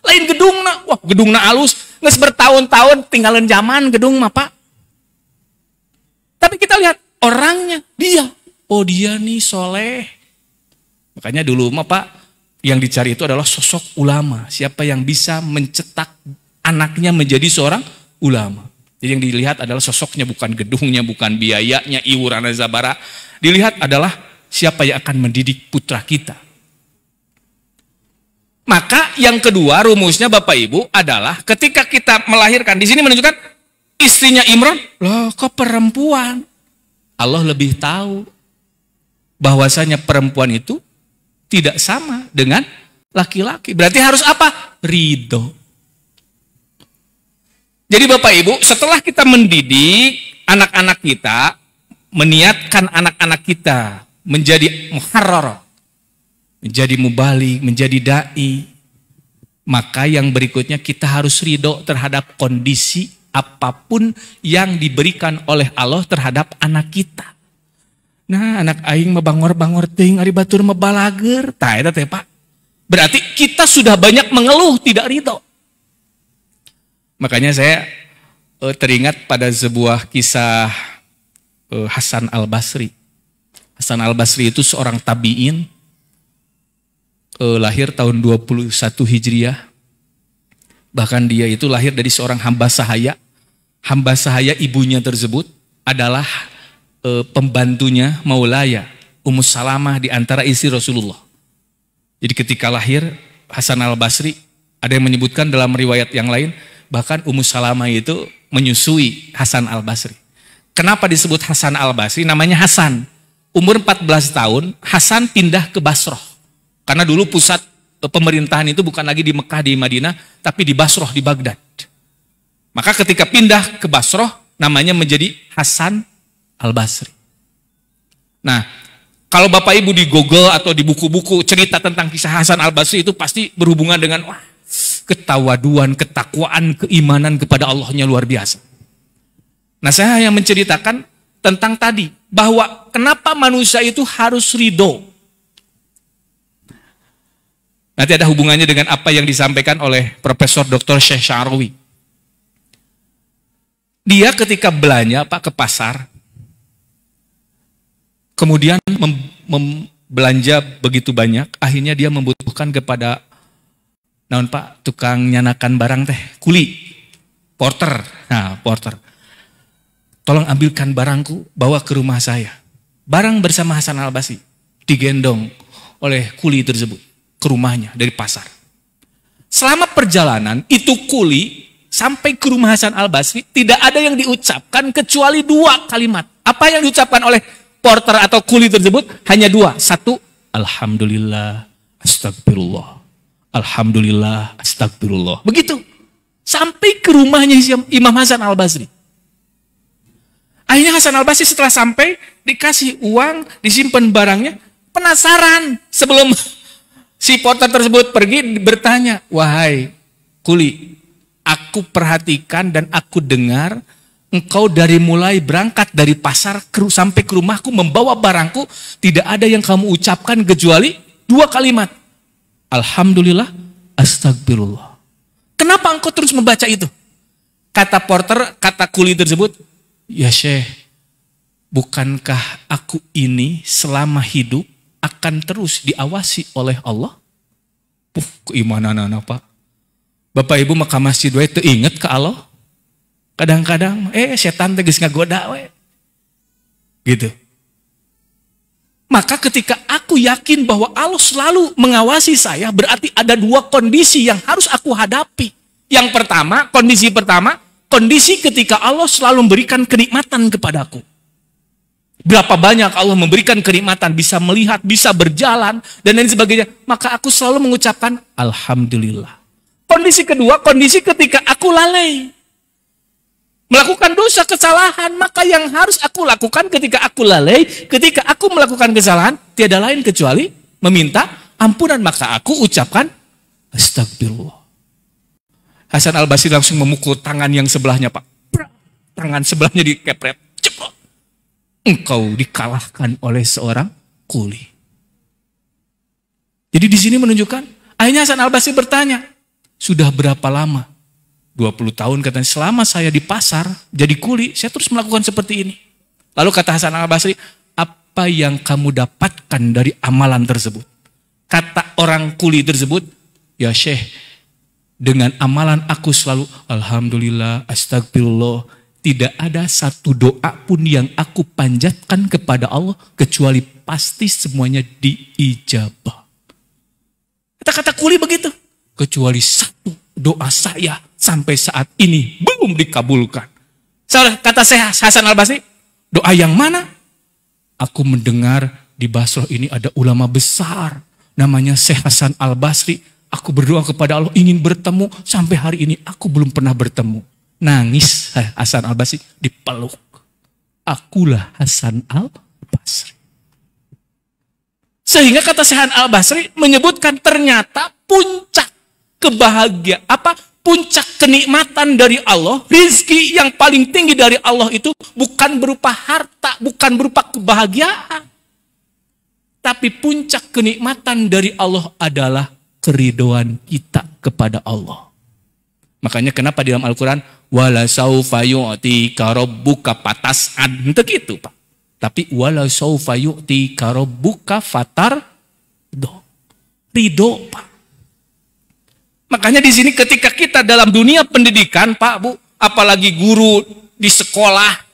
Lain gedungna, wah gedungna alus, geus bertahun-tahun tinggalan zaman gedung mah, Pak. Tapi kita lihat orangnya, dia. Oh, dia nih soleh. Makanya dulu mah, Pak, yang dicari itu adalah sosok ulama. Siapa yang bisa mencetak anaknya menjadi seorang ulama. Jadi yang dilihat adalah sosoknya, bukan gedungnya, bukan biayanya, iuran Zabara. Dilihat adalah siapa yang akan mendidik putra kita. Maka yang kedua rumusnya Bapak Ibu adalah ketika kita melahirkan, di sini menunjukkan istrinya Imron, loh kok perempuan? Allah lebih tahu bahwasanya perempuan itu tidak sama dengan laki-laki. Berarti harus apa? Ridho. Jadi Bapak Ibu, setelah kita mendidik anak-anak kita, meniatkan anak-anak kita menjadi muharrar, menjadi mubalik, menjadi dai, maka yang berikutnya kita harus ridho terhadap kondisi apapun yang diberikan oleh Allah terhadap anak kita. Nah, anak aing mebangor-bangor ting ari batur mebalager. tak eta teh, Pak. Berarti kita sudah banyak mengeluh tidak ridho. Makanya saya uh, teringat pada sebuah kisah uh, Hasan Al Basri. Hasan Al Basri itu seorang tabiin, uh, lahir tahun 21 Hijriah. Bahkan dia itu lahir dari seorang hamba sahaya. Hamba sahaya ibunya tersebut adalah e, pembantunya Maulaya Ummu Salamah di antara istri Rasulullah. Jadi ketika lahir Hasan Al Basri ada yang menyebutkan dalam riwayat yang lain bahkan Ummu Salama itu menyusui Hasan Al Basri. Kenapa disebut Hasan Al Basri? Namanya Hasan. Umur 14 tahun, Hasan pindah ke Basroh. Karena dulu pusat pemerintahan itu bukan lagi di Mekah, di Madinah, tapi di Basroh, di Baghdad. Maka ketika pindah ke Basroh, namanya menjadi Hasan Al Basri. Nah, kalau Bapak Ibu di Google atau di buku-buku cerita tentang kisah Hasan Al Basri itu pasti berhubungan dengan wah ketawaduan, ketakwaan, keimanan kepada Allahnya luar biasa. Nah saya hanya menceritakan tentang tadi, bahwa kenapa manusia itu harus ridho. Nanti ada hubungannya dengan apa yang disampaikan oleh Profesor Dr. Syekh Syarwi. Dia ketika belanja Pak ke pasar, kemudian membelanja begitu banyak, akhirnya dia membutuhkan kepada naon pak tukang nyanakan barang teh kuli porter nah porter tolong ambilkan barangku bawa ke rumah saya barang bersama Hasan Al Basri digendong oleh kuli tersebut ke rumahnya dari pasar selama perjalanan itu kuli sampai ke rumah Hasan Al Basri tidak ada yang diucapkan kecuali dua kalimat apa yang diucapkan oleh porter atau kuli tersebut hanya dua satu alhamdulillah astagfirullah Alhamdulillah, astagfirullah. Begitu. Sampai ke rumahnya Imam Hasan Al-Basri. Akhirnya Hasan Al-Basri setelah sampai, dikasih uang, disimpan barangnya, penasaran sebelum si porter tersebut pergi bertanya, wahai kuli, aku perhatikan dan aku dengar engkau dari mulai berangkat dari pasar sampai ke rumahku membawa barangku tidak ada yang kamu ucapkan kecuali dua kalimat Alhamdulillah, astagfirullah. Kenapa engkau terus membaca itu? Kata porter, kata kuli tersebut, Ya Syekh, bukankah aku ini selama hidup akan terus diawasi oleh Allah? Puh, keimanan anak Pak. Bapak Ibu maka masjid wae itu inget ke Allah. Kadang-kadang eh setan teh geus ngagoda wae. Gitu. Maka ketika aku yakin bahwa Allah selalu mengawasi saya, berarti ada dua kondisi yang harus aku hadapi. Yang pertama, kondisi pertama, kondisi ketika Allah selalu memberikan kenikmatan kepadaku. Berapa banyak Allah memberikan kenikmatan, bisa melihat, bisa berjalan, dan lain sebagainya. Maka aku selalu mengucapkan, Alhamdulillah. Kondisi kedua, kondisi ketika aku lalai melakukan dosa kesalahan maka yang harus aku lakukan ketika aku lalai ketika aku melakukan kesalahan tiada lain kecuali meminta ampunan maka aku ucapkan astagfirullah Hasan Al Basri langsung memukul tangan yang sebelahnya pak tangan sebelahnya dikepret cepat engkau dikalahkan oleh seorang kuli jadi di sini menunjukkan akhirnya Hasan Al Basri bertanya sudah berapa lama 20 tahun katanya selama saya di pasar jadi kuli saya terus melakukan seperti ini. Lalu kata Hasan Al Basri, apa yang kamu dapatkan dari amalan tersebut? Kata orang kuli tersebut, ya Syekh, dengan amalan aku selalu alhamdulillah, astagfirullah, tidak ada satu doa pun yang aku panjatkan kepada Allah kecuali pasti semuanya diijabah. Kata-kata kuli begitu kecuali satu doa saya sampai saat ini belum dikabulkan. Saudara, kata saya Hasan Al Basri, doa yang mana? Aku mendengar di Basrah ini ada ulama besar namanya Syekh Hasan Al Basri. Aku berdoa kepada Allah ingin bertemu sampai hari ini aku belum pernah bertemu. Nangis Hasan Al Basri dipeluk. Akulah Hasan Al Basri. Sehingga kata Syekh Al Basri menyebutkan ternyata puncak kebahagiaan, apa puncak kenikmatan dari Allah, rizki yang paling tinggi dari Allah itu bukan berupa harta, bukan berupa kebahagiaan. Tapi puncak kenikmatan dari Allah adalah keridoan kita kepada Allah. Makanya kenapa di dalam Al-Quran, wala karobuka yu'tika rabbuka patas'an. Itu gitu Pak. Tapi wala saufa karobuka fatar do. Ridho Pak. Makanya di sini ketika kita dalam dunia pendidikan, Pak, Bu, apalagi guru di sekolah,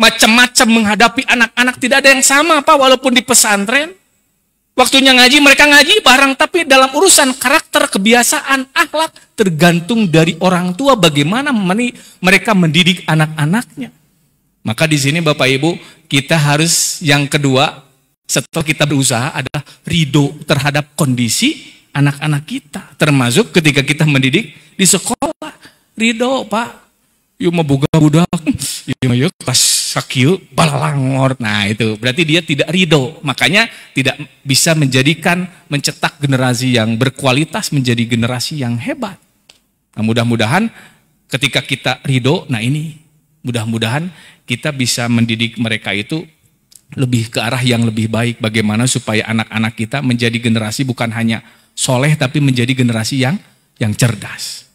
macam-macam menghadapi anak-anak tidak ada yang sama, Pak, walaupun di pesantren. Waktunya ngaji, mereka ngaji bareng, tapi dalam urusan karakter, kebiasaan, akhlak, tergantung dari orang tua bagaimana mereka mendidik anak-anaknya. Maka di sini Bapak Ibu, kita harus yang kedua, setelah kita berusaha adalah ridho terhadap kondisi anak-anak kita. Termasuk ketika kita mendidik di sekolah. Ridho, Pak. Yuk mau buka budak. Yuk, yuk, pas sakiu, balangor. Nah itu, berarti dia tidak ridho. Makanya tidak bisa menjadikan, mencetak generasi yang berkualitas menjadi generasi yang hebat. Nah mudah-mudahan ketika kita ridho, nah ini mudah-mudahan kita bisa mendidik mereka itu lebih ke arah yang lebih baik. Bagaimana supaya anak-anak kita menjadi generasi bukan hanya soleh tapi menjadi generasi yang yang cerdas.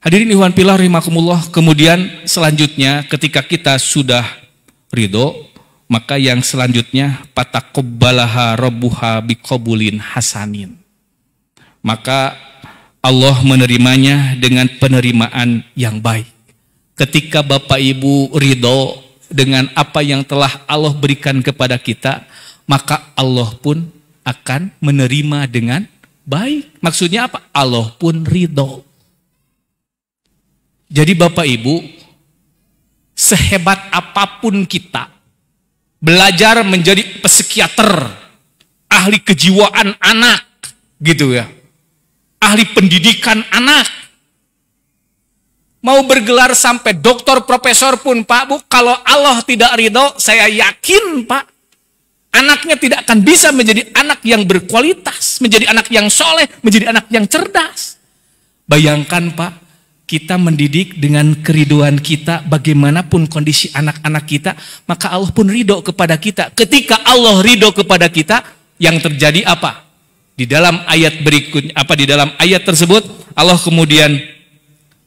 Hadirin Iwan Pilah rahimakumullah. kemudian selanjutnya ketika kita sudah ridho, maka yang selanjutnya patakubbalaha rabbuha biqabulin hasanin. Maka Allah menerimanya dengan penerimaan yang baik. Ketika Bapak Ibu ridho dengan apa yang telah Allah berikan kepada kita, maka Allah pun akan menerima dengan baik. Maksudnya apa? Allah pun ridho. Jadi Bapak Ibu, sehebat apapun kita, belajar menjadi psikiater, ahli kejiwaan anak, gitu ya. Ahli pendidikan anak. Mau bergelar sampai doktor, profesor pun Pak Bu, kalau Allah tidak ridho, saya yakin Pak, Anaknya tidak akan bisa menjadi anak yang berkualitas, menjadi anak yang soleh, menjadi anak yang cerdas. Bayangkan Pak, kita mendidik dengan keriduan kita bagaimanapun kondisi anak-anak kita, maka Allah pun ridho kepada kita. Ketika Allah ridho kepada kita, yang terjadi apa? Di dalam ayat berikutnya, apa di dalam ayat tersebut, Allah kemudian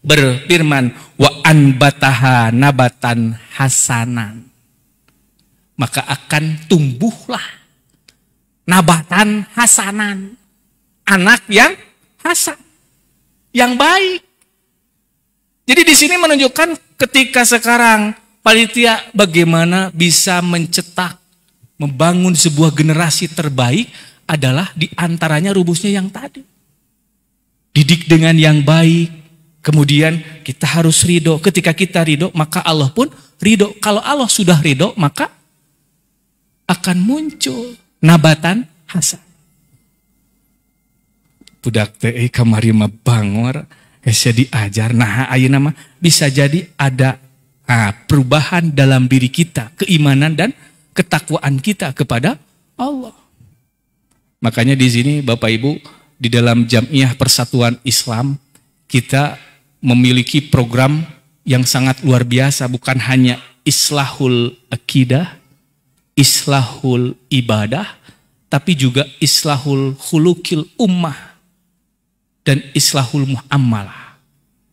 berfirman, wa anbataha nabatan hasanan maka akan tumbuhlah nabatan hasanan. Anak yang hasan, yang baik. Jadi di sini menunjukkan ketika sekarang panitia bagaimana bisa mencetak, membangun sebuah generasi terbaik adalah diantaranya rubusnya yang tadi. Didik dengan yang baik, kemudian kita harus ridho. Ketika kita ridho, maka Allah pun ridho. Kalau Allah sudah ridho, maka akan muncul nabatan hasan. Budak teh eh, kamari mah bangor, hese eh, diajar nah ayo nama bisa jadi ada nah, perubahan dalam diri kita, keimanan dan ketakwaan kita kepada Allah. Makanya di sini Bapak Ibu di dalam Jamiah Persatuan Islam kita memiliki program yang sangat luar biasa bukan hanya islahul akidah islahul ibadah, tapi juga islahul hulukil ummah dan islahul muamalah.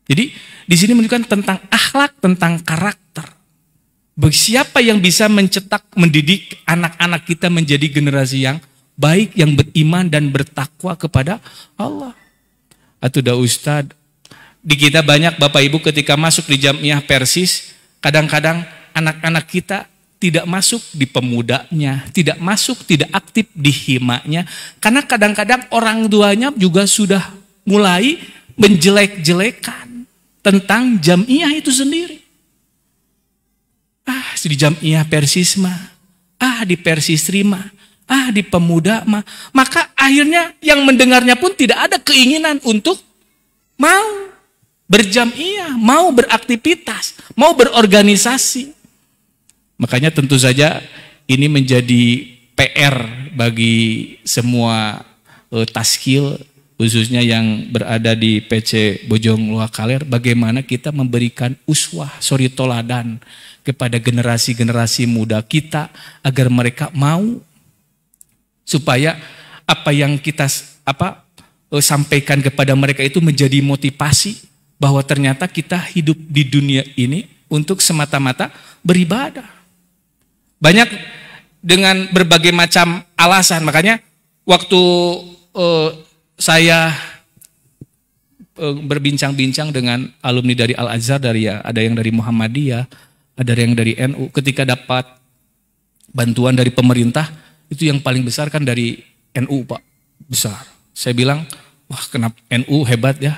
Jadi di sini menunjukkan tentang akhlak, tentang karakter. Bagi Siapa yang bisa mencetak, mendidik anak-anak kita menjadi generasi yang baik, yang beriman dan bertakwa kepada Allah. Atau daustad Ustad, di kita banyak Bapak Ibu ketika masuk di jamiah Persis, kadang-kadang anak-anak kita tidak masuk di pemudanya, tidak masuk, tidak aktif di himanya. Karena kadang-kadang orang tuanya juga sudah mulai menjelek-jelekan tentang jamiah itu sendiri. Ah, di jamiah mah. ah di persis terima, ah di pemuda mah. Maka akhirnya yang mendengarnya pun tidak ada keinginan untuk mau berjamiah, mau beraktivitas, mau berorganisasi. Makanya tentu saja ini menjadi PR bagi semua uh, taskil khususnya yang berada di PC Bojong Luakaler bagaimana kita memberikan uswah sori toladan kepada generasi-generasi muda kita agar mereka mau supaya apa yang kita apa eh, sampaikan kepada mereka itu menjadi motivasi bahwa ternyata kita hidup di dunia ini untuk semata-mata beribadah banyak dengan berbagai macam alasan. Makanya waktu uh, saya uh, berbincang-bincang dengan alumni dari Al Azhar dari ya, ada yang dari Muhammadiyah, ada yang dari NU. Ketika dapat bantuan dari pemerintah itu yang paling besar kan dari NU pak besar. Saya bilang wah kenapa NU hebat ya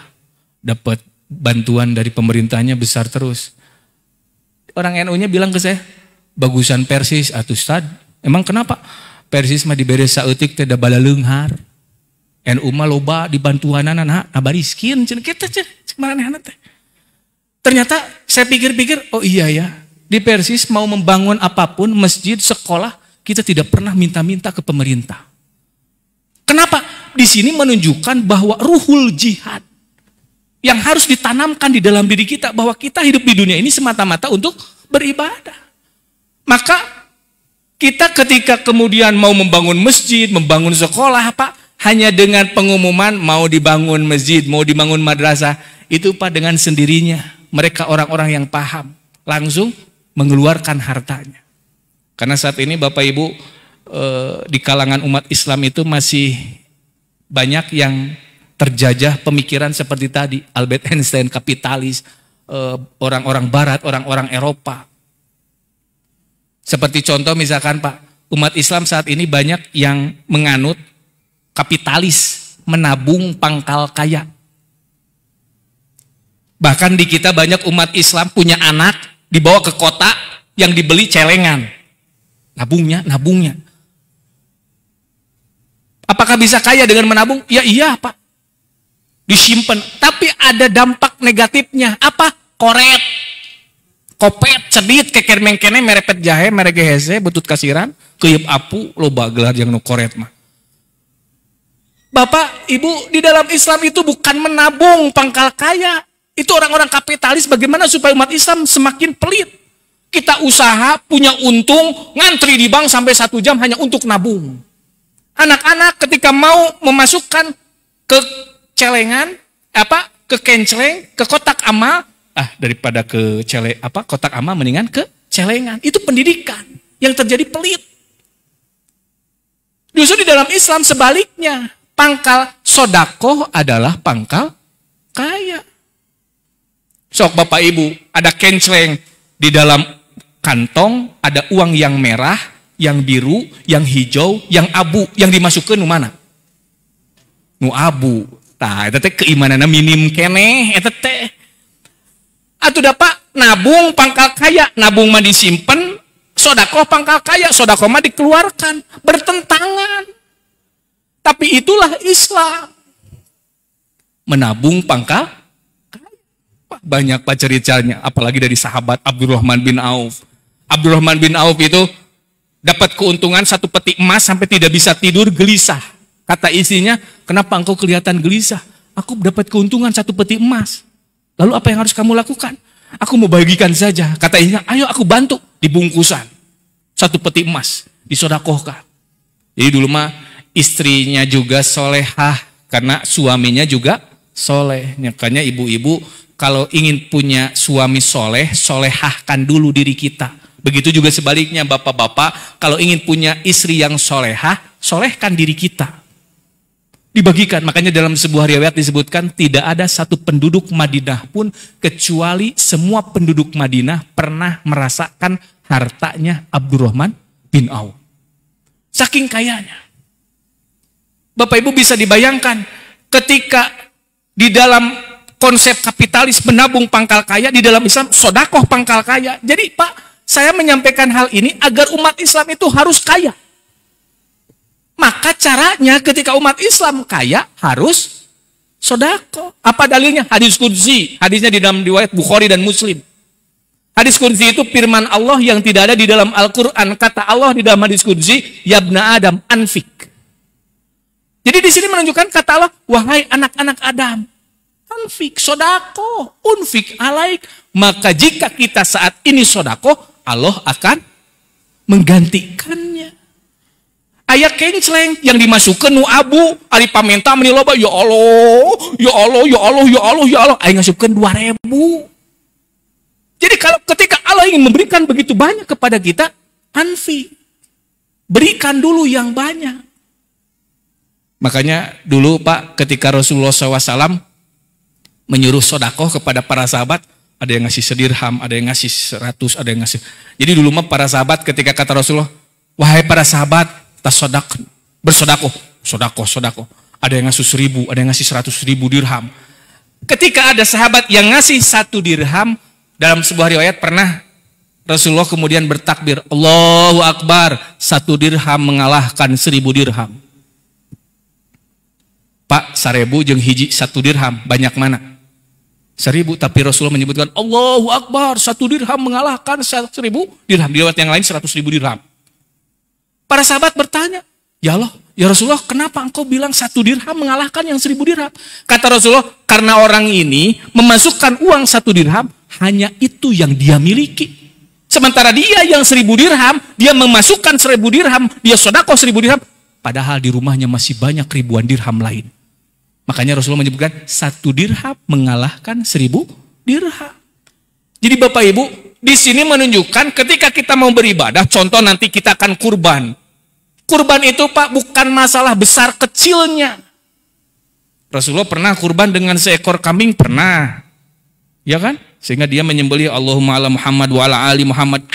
dapat bantuan dari pemerintahnya besar terus. Orang NU-nya bilang ke saya, bagusan Persis atau Stad. Emang kenapa? Persis mah diberi sautik teh da bala leunghar. dan umar loba dibantuanana nah abariskin cenah kita cek kemana teh. Ternyata saya pikir-pikir, oh iya ya, di Persis mau membangun apapun, masjid, sekolah, kita tidak pernah minta-minta ke pemerintah. Kenapa? Di sini menunjukkan bahwa ruhul jihad yang harus ditanamkan di dalam diri kita bahwa kita hidup di dunia ini semata-mata untuk beribadah. Maka kita ketika kemudian mau membangun masjid, membangun sekolah, Pak, hanya dengan pengumuman mau dibangun masjid, mau dibangun madrasah, itu Pak dengan sendirinya mereka orang-orang yang paham langsung mengeluarkan hartanya. Karena saat ini Bapak Ibu eh, di kalangan umat Islam itu masih banyak yang terjajah pemikiran seperti tadi Albert Einstein kapitalis eh, orang-orang barat, orang-orang Eropa seperti contoh misalkan Pak, umat Islam saat ini banyak yang menganut kapitalis, menabung pangkal kaya. Bahkan di kita banyak umat Islam punya anak dibawa ke kota yang dibeli celengan. Nabungnya, nabungnya. Apakah bisa kaya dengan menabung? Ya iya Pak. Disimpan. Tapi ada dampak negatifnya. Apa? Koret kopet cedit keker mengkene merepet jahe merege hese betut kasiran kuyup apu loba gelar yang nukoret mah Bapak, Ibu, di dalam Islam itu bukan menabung pangkal kaya. Itu orang-orang kapitalis bagaimana supaya umat Islam semakin pelit. Kita usaha, punya untung, ngantri di bank sampai satu jam hanya untuk nabung. Anak-anak ketika mau memasukkan ke celengan, apa, ke kenceleng, ke kotak amal, ah daripada ke cele apa kotak amal mendingan ke celengan. Itu pendidikan yang terjadi pelit. Justru di dalam Islam sebaliknya, pangkal sodako adalah pangkal kaya. Sok Bapak Ibu, ada kenceng di dalam kantong, ada uang yang merah, yang biru, yang hijau, yang abu, yang dimasukkan nu mana? Nu abu. Tah, itu teh keimanan minim kene? itu teh atau dapat nabung pangkal kaya nabung mah disimpan sodako pangkal kaya sodako mah dikeluarkan bertentangan tapi itulah Islam menabung pangkal kaya. banyak paceritanya apalagi dari sahabat Abdurrahman bin Auf Abdurrahman bin Auf itu dapat keuntungan satu peti emas sampai tidak bisa tidur gelisah kata isinya kenapa engkau kelihatan gelisah aku dapat keuntungan satu peti emas Lalu apa yang harus kamu lakukan? Aku mau bagikan saja. Kata Ihsan. ayo aku bantu. Dibungkusan. Satu peti emas. Disodakohkan. Jadi dulu mah istrinya juga solehah. Karena suaminya juga soleh. Makanya ibu-ibu kalau ingin punya suami soleh, solehahkan dulu diri kita. Begitu juga sebaliknya bapak-bapak, kalau ingin punya istri yang solehah, solehkan diri kita dibagikan. Makanya dalam sebuah riwayat disebutkan tidak ada satu penduduk Madinah pun kecuali semua penduduk Madinah pernah merasakan hartanya Abdurrahman bin Auf. Saking kayanya. Bapak Ibu bisa dibayangkan ketika di dalam konsep kapitalis menabung pangkal kaya di dalam Islam sodakoh pangkal kaya. Jadi Pak, saya menyampaikan hal ini agar umat Islam itu harus kaya. Maka caranya ketika umat Islam kaya harus sodako. Apa dalilnya? Hadis Qudsi. Hadisnya di dalam riwayat Bukhari dan Muslim. Hadis Qudsi itu firman Allah yang tidak ada di dalam Al-Quran. Kata Allah di dalam hadis Qudsi, Yabna Adam, anfik. Jadi di sini menunjukkan kata Allah, wahai anak-anak Adam, anfik, sodako, unfik alaik. Maka jika kita saat ini sodako, Allah akan menggantikannya ayah kencleng yang dimasukkan nu abu Ali pamenta meni loba ya Allah ya Allah ya Allah ya Allah ya Allah masukkan dua ribu jadi kalau ketika Allah ingin memberikan begitu banyak kepada kita anfi berikan dulu yang banyak makanya dulu Pak ketika Rasulullah SAW menyuruh sodakoh kepada para sahabat ada yang ngasih sedirham, ada yang ngasih seratus, ada yang ngasih. Jadi dulu mah para sahabat ketika kata Rasulullah, wahai para sahabat, tasodak bersodako sodako sodako ada yang ngasih seribu ada yang ngasih seratus ribu dirham ketika ada sahabat yang ngasih satu dirham dalam sebuah riwayat pernah Rasulullah kemudian bertakbir Allahu Akbar satu dirham mengalahkan seribu dirham Pak sarebu jeng hiji satu dirham banyak mana seribu tapi Rasulullah menyebutkan Allahu Akbar satu dirham mengalahkan seribu dirham di riwayat yang lain seratus ribu dirham Para sahabat bertanya, ya Allah, ya Rasulullah kenapa engkau bilang satu dirham mengalahkan yang seribu dirham? Kata Rasulullah, karena orang ini memasukkan uang satu dirham, hanya itu yang dia miliki. Sementara dia yang seribu dirham, dia memasukkan seribu dirham, dia sodako seribu dirham, padahal di rumahnya masih banyak ribuan dirham lain. Makanya Rasulullah menyebutkan satu dirham mengalahkan seribu dirham. Jadi Bapak Ibu, di sini menunjukkan ketika kita mau beribadah, contoh nanti kita akan kurban kurban itu Pak bukan masalah besar kecilnya. Rasulullah pernah kurban dengan seekor kambing pernah. Ya kan? Sehingga dia menyembelih Allahumma ala Muhammad wa ala ali Muhammad.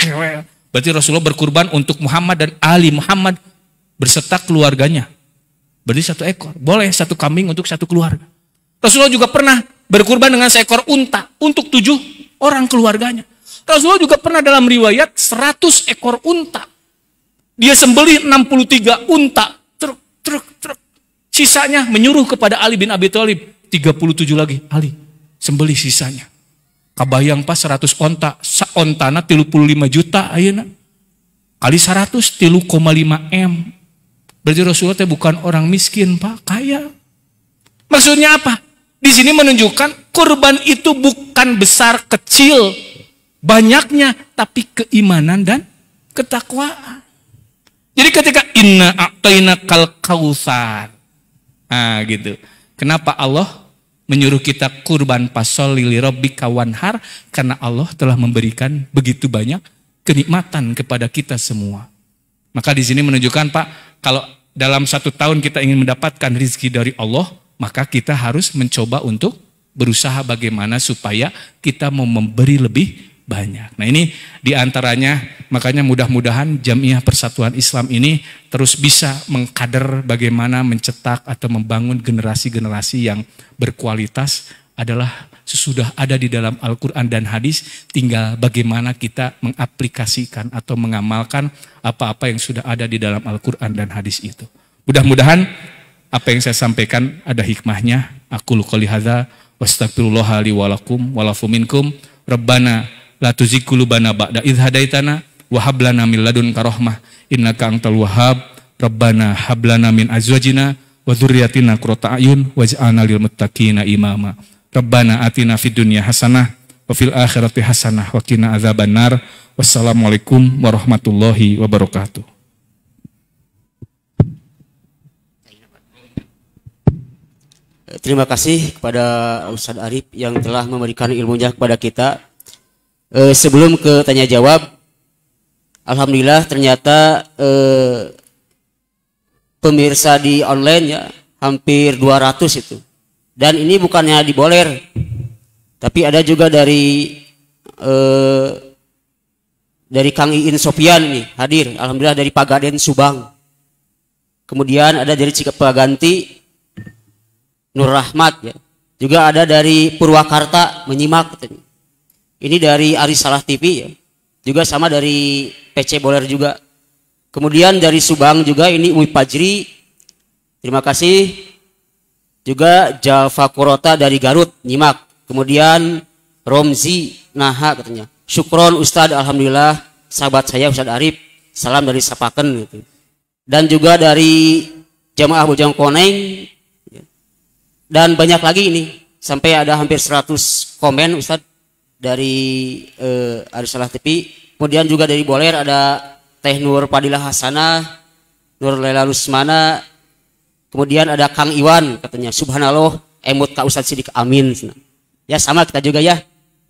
Berarti Rasulullah berkurban untuk Muhammad dan ali Muhammad berserta keluarganya. Berarti satu ekor. Boleh satu kambing untuk satu keluarga. Rasulullah juga pernah berkurban dengan seekor unta untuk tujuh orang keluarganya. Rasulullah juga pernah dalam riwayat seratus ekor unta dia sembelih 63 unta, truk, truk, truk. Sisanya menyuruh kepada Ali bin Abi Thalib 37 lagi, Ali, sembelih sisanya. Kabayang pas 100 onta, seontana 35 juta ayeuna. Kali 100 3,5 M. Berarti Rasulullah teh bukan orang miskin, Pak, kaya. Maksudnya apa? Di sini menunjukkan korban itu bukan besar kecil banyaknya, tapi keimanan dan ketakwaan. Jadi ketika inna a'tayna kal kausar. Nah gitu. Kenapa Allah menyuruh kita kurban pasol lili robbi kawanhar? Karena Allah telah memberikan begitu banyak kenikmatan kepada kita semua. Maka di sini menunjukkan Pak, kalau dalam satu tahun kita ingin mendapatkan rizki dari Allah, maka kita harus mencoba untuk berusaha bagaimana supaya kita mau memberi lebih banyak. Nah ini diantaranya makanya mudah-mudahan Jamiah Persatuan Islam ini terus bisa mengkader bagaimana mencetak atau membangun generasi-generasi yang berkualitas adalah sesudah ada di dalam Al-Quran dan hadis tinggal bagaimana kita mengaplikasikan atau mengamalkan apa-apa yang sudah ada di dalam Al-Quran dan hadis itu. Mudah-mudahan apa yang saya sampaikan ada hikmahnya. Aku lukoli hadha wa walakum walafu rebana Rabbana la tuzikulubana ba'da idh hadaitana wa hablana lana min ladunka rahmah innaka antal wahhab rabbana hablana min azwajina wa dzurriyyatina qurrata a'yun waj'alna lil muttaqina imama rabbana atina fid dunya hasanah wa fil akhirati hasanah wa qina adzaban nar wassalamualaikum warahmatullahi wabarakatuh Terima kasih kepada Ustaz Arif yang telah memberikan ilmunya kepada kita e, sebelum ke tanya jawab, alhamdulillah ternyata e, pemirsa di online ya hampir 200 itu. Dan ini bukannya di diboler, tapi ada juga dari e, dari Kang Iin Sofian nih hadir, alhamdulillah dari Pagaden Subang. Kemudian ada dari Cikapaganti Nur Rahmat ya. Juga ada dari Purwakarta menyimak katanya. Ini dari Ari Salah TV ya. Juga sama dari PC Boler juga. Kemudian dari Subang juga ini Umi Pajri. Terima kasih. Juga Java Kurota dari Garut, nyimak. Kemudian Romzi Naha katanya. Syukron Ustadz Alhamdulillah sahabat saya Ustadz Arif. Salam dari Sapaken gitu. Dan juga dari Jamaah Bojong Koneng. Dan banyak lagi ini. Sampai ada hampir 100 komen Ustadz dari eh, Arisalah Tepi, kemudian juga dari Boler ada Teh Nur Padilla Hasana, Nur Lela Rusmana kemudian ada Kang Iwan katanya subhanallah emut Kak Ustadz Sidik Amin ya sama kita juga ya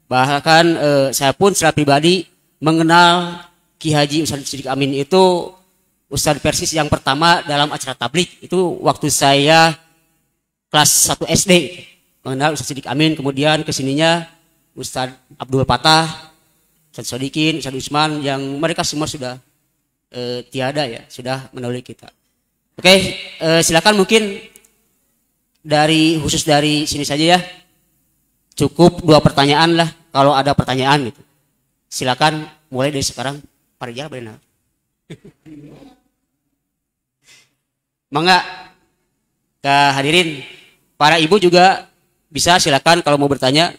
bahkan uh, saya pun secara pribadi mengenal Ki Haji Ustadz Sidik Amin itu Ustadz Persis yang pertama dalam acara tablik itu waktu saya kelas 1 SD mengenal Ustadz Sidik Amin kemudian kesininya Ustadz Abdul Patah, Ustadz Sodikin, Ustadz Usman yang mereka semua sudah e, tiada ya, sudah menoleh kita. Oke, okay, eh, e, silakan mungkin dari khusus dari sini saja ya. Cukup dua pertanyaan lah kalau ada pertanyaan gitu. Silakan mulai dari sekarang Rijal, benar. Mangga kehadirin para ibu juga bisa silakan kalau mau bertanya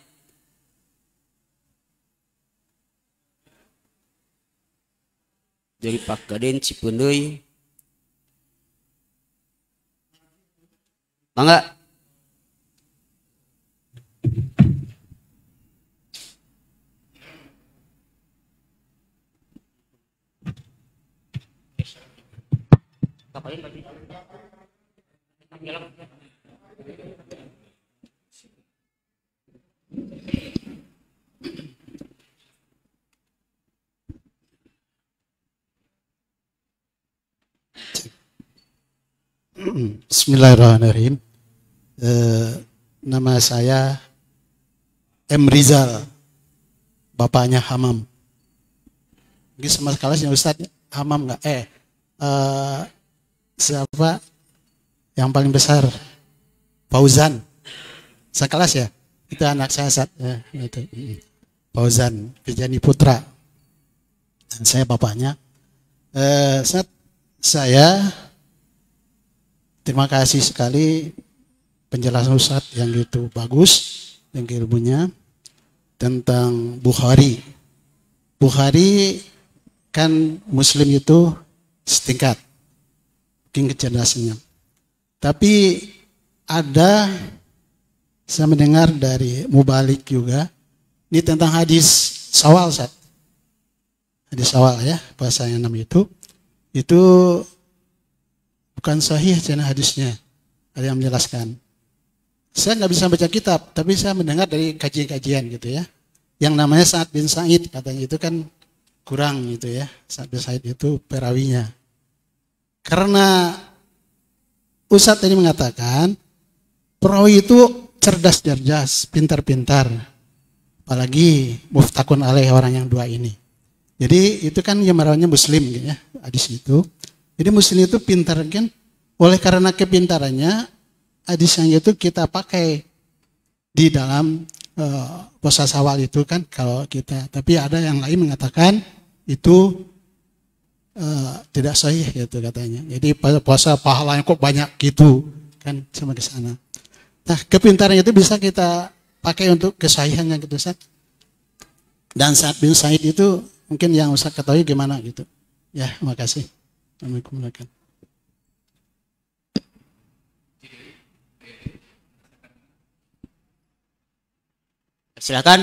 dari Pakaden Cipendeui. bangga. Bismillahirrahmanirrahim. E, nama saya M. Rizal, bapaknya Hamam. Mungkin sama sekali yang Ustaz ya? Hamam nggak? Eh, uh, siapa yang paling besar? Fauzan. Sekelas ya? Itu anak saya saat ya, itu. Fauzan Kejani Putra. Dan saya bapaknya. Eh, saat saya Terima kasih sekali penjelasan Ustadz yang itu bagus yang ilmunya tentang Bukhari. Bukhari kan Muslim itu setingkat mungkin kecerdasannya. Tapi ada saya mendengar dari Mubalik juga ini tentang hadis sawal Ustaz. hadis sawal ya bahasa yang enam itu itu bukan sahih channel hadisnya. Ada yang menjelaskan. Saya nggak bisa baca kitab, tapi saya mendengar dari kajian-kajian gitu ya. Yang namanya Sa'ad bin Sa'id, katanya itu kan kurang gitu ya. Sa'ad bin Sa'id itu perawinya. Karena Ustadz tadi mengatakan, perawi itu cerdas-cerdas, pintar-pintar. Apalagi muftakun alaih orang yang dua ini. Jadi itu kan yang merawatnya muslim gitu ya, hadis itu. Jadi muslim itu pintar kan? Oleh karena kepintarannya, hadis yang itu kita pakai di dalam e, puasa sawal itu kan kalau kita. Tapi ada yang lain mengatakan itu e, tidak sahih gitu katanya. Jadi puasa pahalanya kok banyak gitu kan sama ke sana. Nah kepintaran itu bisa kita pakai untuk kesahihannya gitu Ustaz. Dan saat bin Said itu mungkin yang usah ketahui gimana gitu. Ya, makasih. لما يكون silakan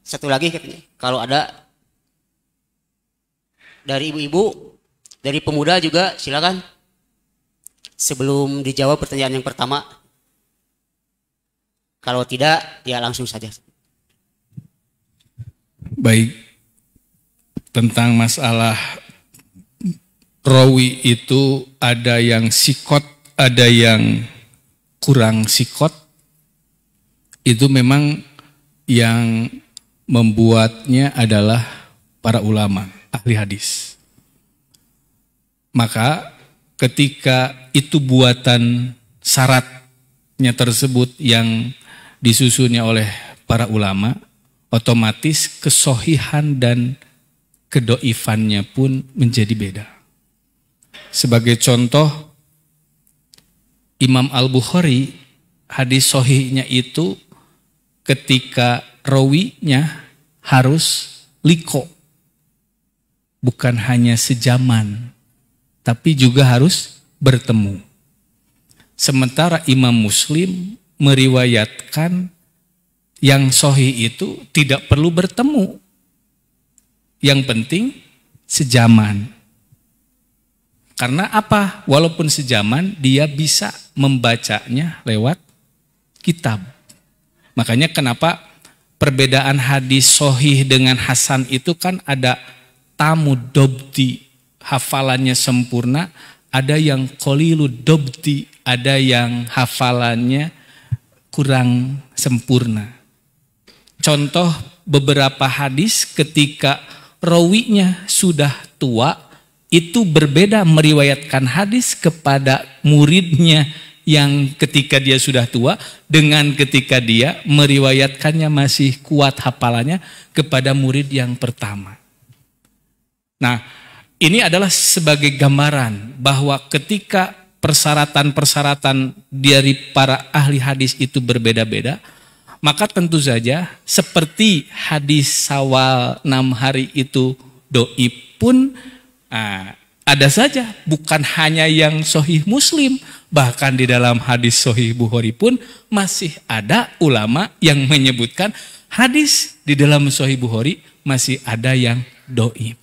satu lagi katanya kalau ada dari ibu-ibu dari pemuda juga silakan sebelum dijawab pertanyaan yang pertama kalau tidak ya langsung saja baik tentang masalah rawi itu ada yang sikot, ada yang kurang sikot, itu memang yang membuatnya adalah para ulama, ahli hadis. Maka ketika itu buatan syaratnya tersebut yang disusunnya oleh para ulama, otomatis kesohihan dan kedoifannya pun menjadi beda. Sebagai contoh, Imam Al-Bukhari hadis sohihnya itu ketika rawinya harus liko. Bukan hanya sejaman, tapi juga harus bertemu. Sementara Imam Muslim meriwayatkan yang sohi itu tidak perlu bertemu. Yang penting sejaman. Karena apa? Walaupun sejaman, dia bisa membacanya lewat kitab. Makanya kenapa perbedaan hadis sohih dengan hasan itu kan ada tamu dobti, hafalannya sempurna, ada yang kolilu dobti, ada yang hafalannya kurang sempurna. Contoh beberapa hadis ketika rawinya sudah tua itu berbeda meriwayatkan hadis kepada muridnya yang ketika dia sudah tua dengan ketika dia meriwayatkannya masih kuat hafalannya kepada murid yang pertama. Nah, ini adalah sebagai gambaran bahwa ketika persyaratan-persyaratan dari para ahli hadis itu berbeda-beda, maka tentu saja seperti hadis sawal enam hari itu doib pun Nah, ada saja, bukan hanya yang sohih muslim, bahkan di dalam hadis sohih Bukhari pun masih ada ulama yang menyebutkan hadis di dalam sohih Bukhari masih ada yang doib.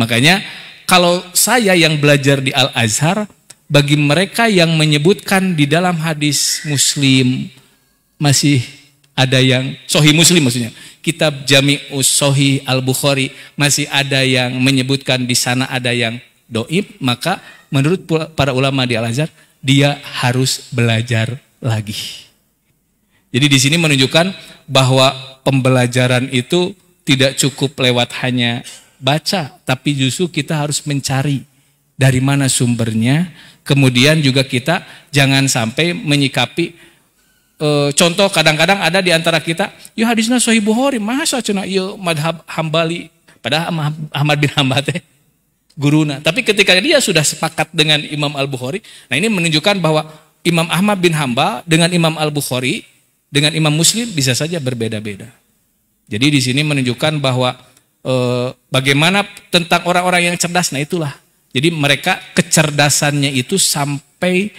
Makanya kalau saya yang belajar di Al-Azhar, bagi mereka yang menyebutkan di dalam hadis muslim masih ada yang sohi muslim maksudnya. Kitab Jami'us Sohi Al-Bukhari masih ada yang menyebutkan di sana ada yang doib, maka menurut para ulama di Al-Azhar, dia harus belajar lagi. Jadi di sini menunjukkan bahwa pembelajaran itu tidak cukup lewat hanya baca, tapi justru kita harus mencari dari mana sumbernya, kemudian juga kita jangan sampai menyikapi e, contoh kadang-kadang ada di antara kita, ya hadisnya Sahih Bukhari, masa cina ya madhab Hambali, padahal Ahmad bin Hambal teh guruna. Tapi ketika dia sudah sepakat dengan Imam Al-Bukhari, nah ini menunjukkan bahwa Imam Ahmad bin Hambal dengan Imam Al-Bukhari dengan Imam Muslim bisa saja berbeda-beda. Jadi di sini menunjukkan bahwa e, bagaimana tentang orang-orang yang cerdas, nah itulah. Jadi mereka kecerdasannya itu sampai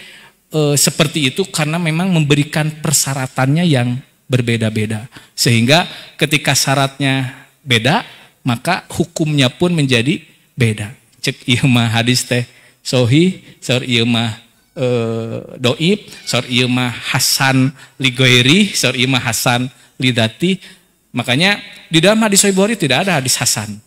e, seperti itu karena memang memberikan persyaratannya yang berbeda-beda. Sehingga ketika syaratnya beda, maka hukumnya pun menjadi beda. Cek ieu iya hadis teh sohi, sor e, doib, sor iya hasan ligoiri, sor hasan lidati. Makanya di dalam hadis Sahih tidak ada hadis hasan.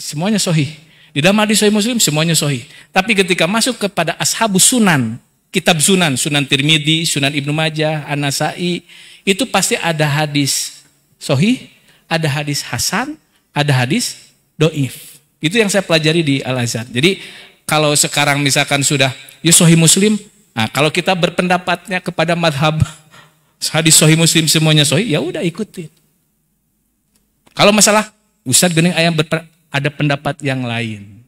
Semuanya sohi. Di dalam hadis sohi Muslim semuanya sohi. Tapi ketika masuk kepada ashabu sunan, kitab sunan, sunan Tirmidzi, sunan Ibnu Majah, Anasai, itu pasti ada hadis sohi, ada hadis hasan, ada hadis doif. Itu yang saya pelajari di Al-Azhar. Jadi kalau sekarang misalkan sudah ya sohi muslim, nah, kalau kita berpendapatnya kepada madhab hadis sohi muslim semuanya sohi, ya udah ikutin. Kalau masalah Ustaz Gening Ayam ada pendapat yang lain.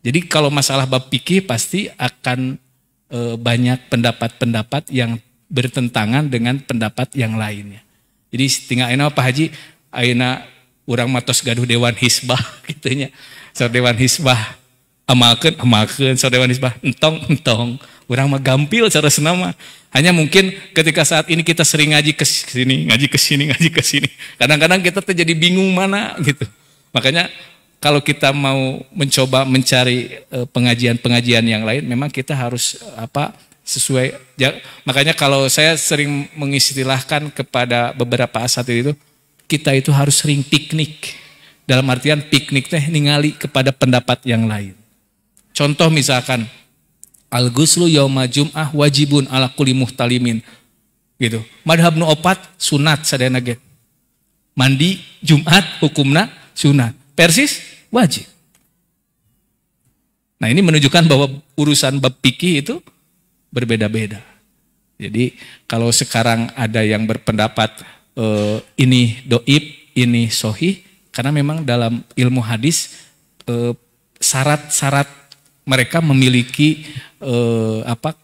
Jadi kalau masalah bab pikir pasti akan e, banyak pendapat-pendapat yang bertentangan dengan pendapat yang lainnya. Jadi tinggal aina Pak Haji, aina orang matos gaduh Dewan Hisbah gitunya. So Dewan Hisbah amalkan amalkan So Dewan Hisbah entong entong orang mah gampil cara senama hanya mungkin ketika saat ini kita sering ngaji ke sini ngaji ke sini ngaji ke sini kadang-kadang kita terjadi bingung mana gitu makanya kalau kita mau mencoba mencari eh, pengajian-pengajian yang lain, memang kita harus eh, apa sesuai. Ya, makanya kalau saya sering mengistilahkan kepada beberapa asatid itu, kita itu harus sering piknik. Dalam artian piknik teh ningali kepada pendapat yang lain. Contoh misalkan, al guslu yauma jum'ah wajibun ala kulli muhtalimin. Gitu. Madhab nu opat sunat sadayana Mandi Jumat hukumna sunat. Persis Wajib. Nah ini menunjukkan bahwa urusan bab itu berbeda-beda. Jadi kalau sekarang ada yang berpendapat e, ini doib, ini sohi, karena memang dalam ilmu hadis eh, syarat-syarat e, mereka memiliki e, apa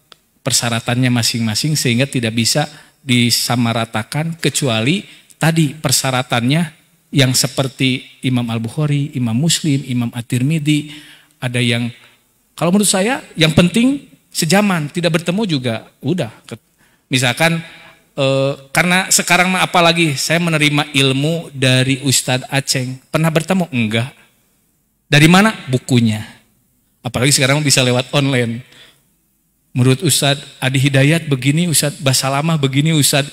persyaratannya masing-masing sehingga tidak bisa disamaratakan kecuali tadi persyaratannya yang seperti Imam Al-Bukhari, Imam Muslim, Imam At-Tirmidzi, ada yang kalau menurut saya yang penting sejaman, tidak bertemu juga udah. Misalkan e, karena sekarang mah apalagi saya menerima ilmu dari Ustadz Aceng. Pernah bertemu? Enggak. Dari mana? Bukunya. Apalagi sekarang bisa lewat online. Menurut Ustadz Adi Hidayat begini, Ustadz Basalamah begini, Ustadz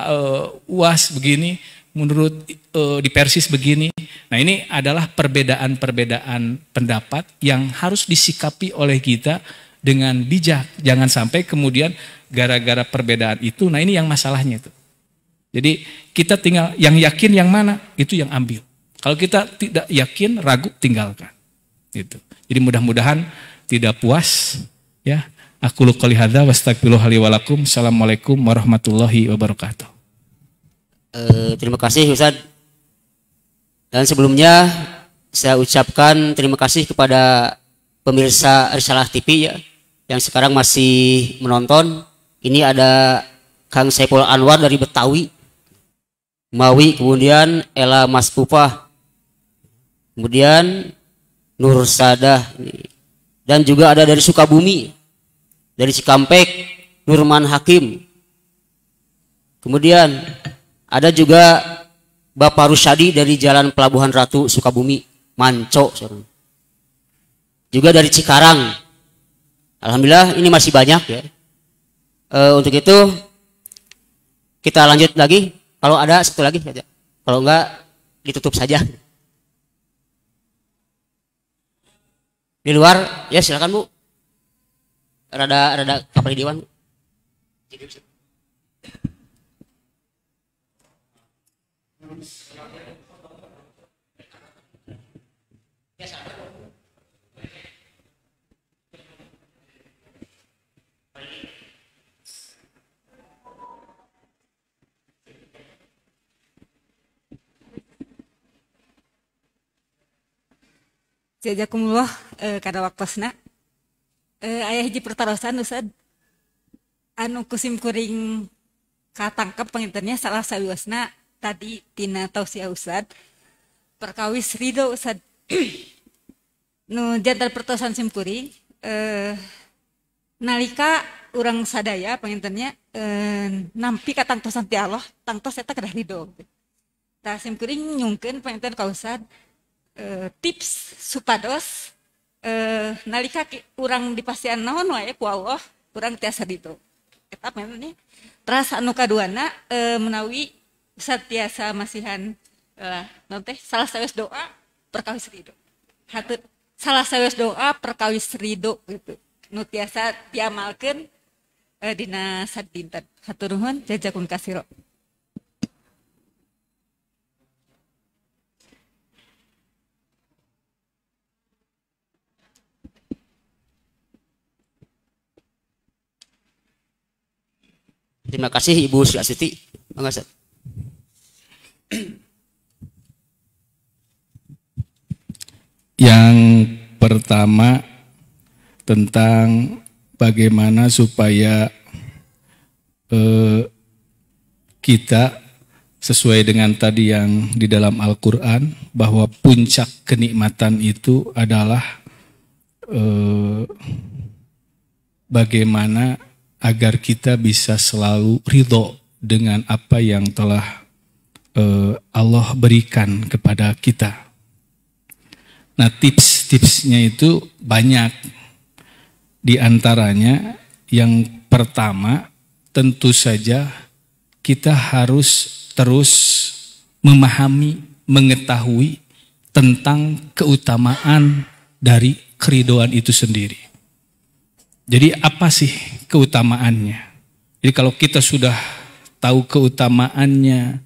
uh, Uas begini menurut e, di Persis begini. Nah, ini adalah perbedaan-perbedaan pendapat yang harus disikapi oleh kita dengan bijak. Jangan sampai kemudian gara-gara perbedaan itu. Nah, ini yang masalahnya itu. Jadi, kita tinggal yang yakin yang mana, itu yang ambil. Kalau kita tidak yakin, ragu, tinggalkan. Gitu. Jadi mudah-mudahan tidak puas ya. Aku lu hadza Assalamualaikum warahmatullahi wabarakatuh. E, terima kasih Ustaz. Dan sebelumnya saya ucapkan terima kasih kepada pemirsa Risalah TV ya yang sekarang masih menonton. Ini ada Kang Saiful Anwar dari Betawi. Mawi kemudian Ella Mas Pupah, Kemudian Nur Sadah dan juga ada dari Sukabumi dari Cikampek Nurman Hakim. Kemudian ada juga Bapak Rusyadi dari Jalan Pelabuhan Ratu Sukabumi, Manco. Juga dari Cikarang. Alhamdulillah ini masih banyak ya. E, untuk itu kita lanjut lagi. Kalau ada satu lagi saja. Kalau enggak ditutup saja. Di luar ya silakan Bu. Rada rada kapal diwan dewan. Jadi jazakumullah e, kada waktosna e, ayah hiji pertarosan Ustad anu kusim kuring katangkep penginternya salah sawiwasna tadi tina tausiah Ustad perkawis ridho Ustad nu jantar pertarosan kuring. e, nalika orang sadaya penginternya e, nampi katangtosan ti Allah tangtos eta kedah ridho tak kuring nyungkeun penginten kausad e, tips supados e, nalika kurang dipastian naon wae ku Allah kurang tiasa ditu eta nih terasa anu kaduana e, menawi satiasa masihan e, nanti salah sawes doa perkawis ridho hatut salah sawes doa perkawis ridho gitu nu tiasa diamalkeun e, dina sadinten hatur nuhun jajakun kasiro Terima kasih Ibu Siti. Mangasat. Yang pertama tentang bagaimana supaya eh, kita sesuai dengan tadi yang di dalam Al-Quran bahwa puncak kenikmatan itu adalah eh, bagaimana agar kita bisa selalu ridho dengan apa yang telah eh, Allah berikan kepada kita. Nah, tips-tipsnya itu banyak. Di antaranya yang pertama tentu saja kita harus terus memahami, mengetahui tentang keutamaan dari keridoan itu sendiri. Jadi apa sih keutamaannya. Jadi kalau kita sudah tahu keutamaannya,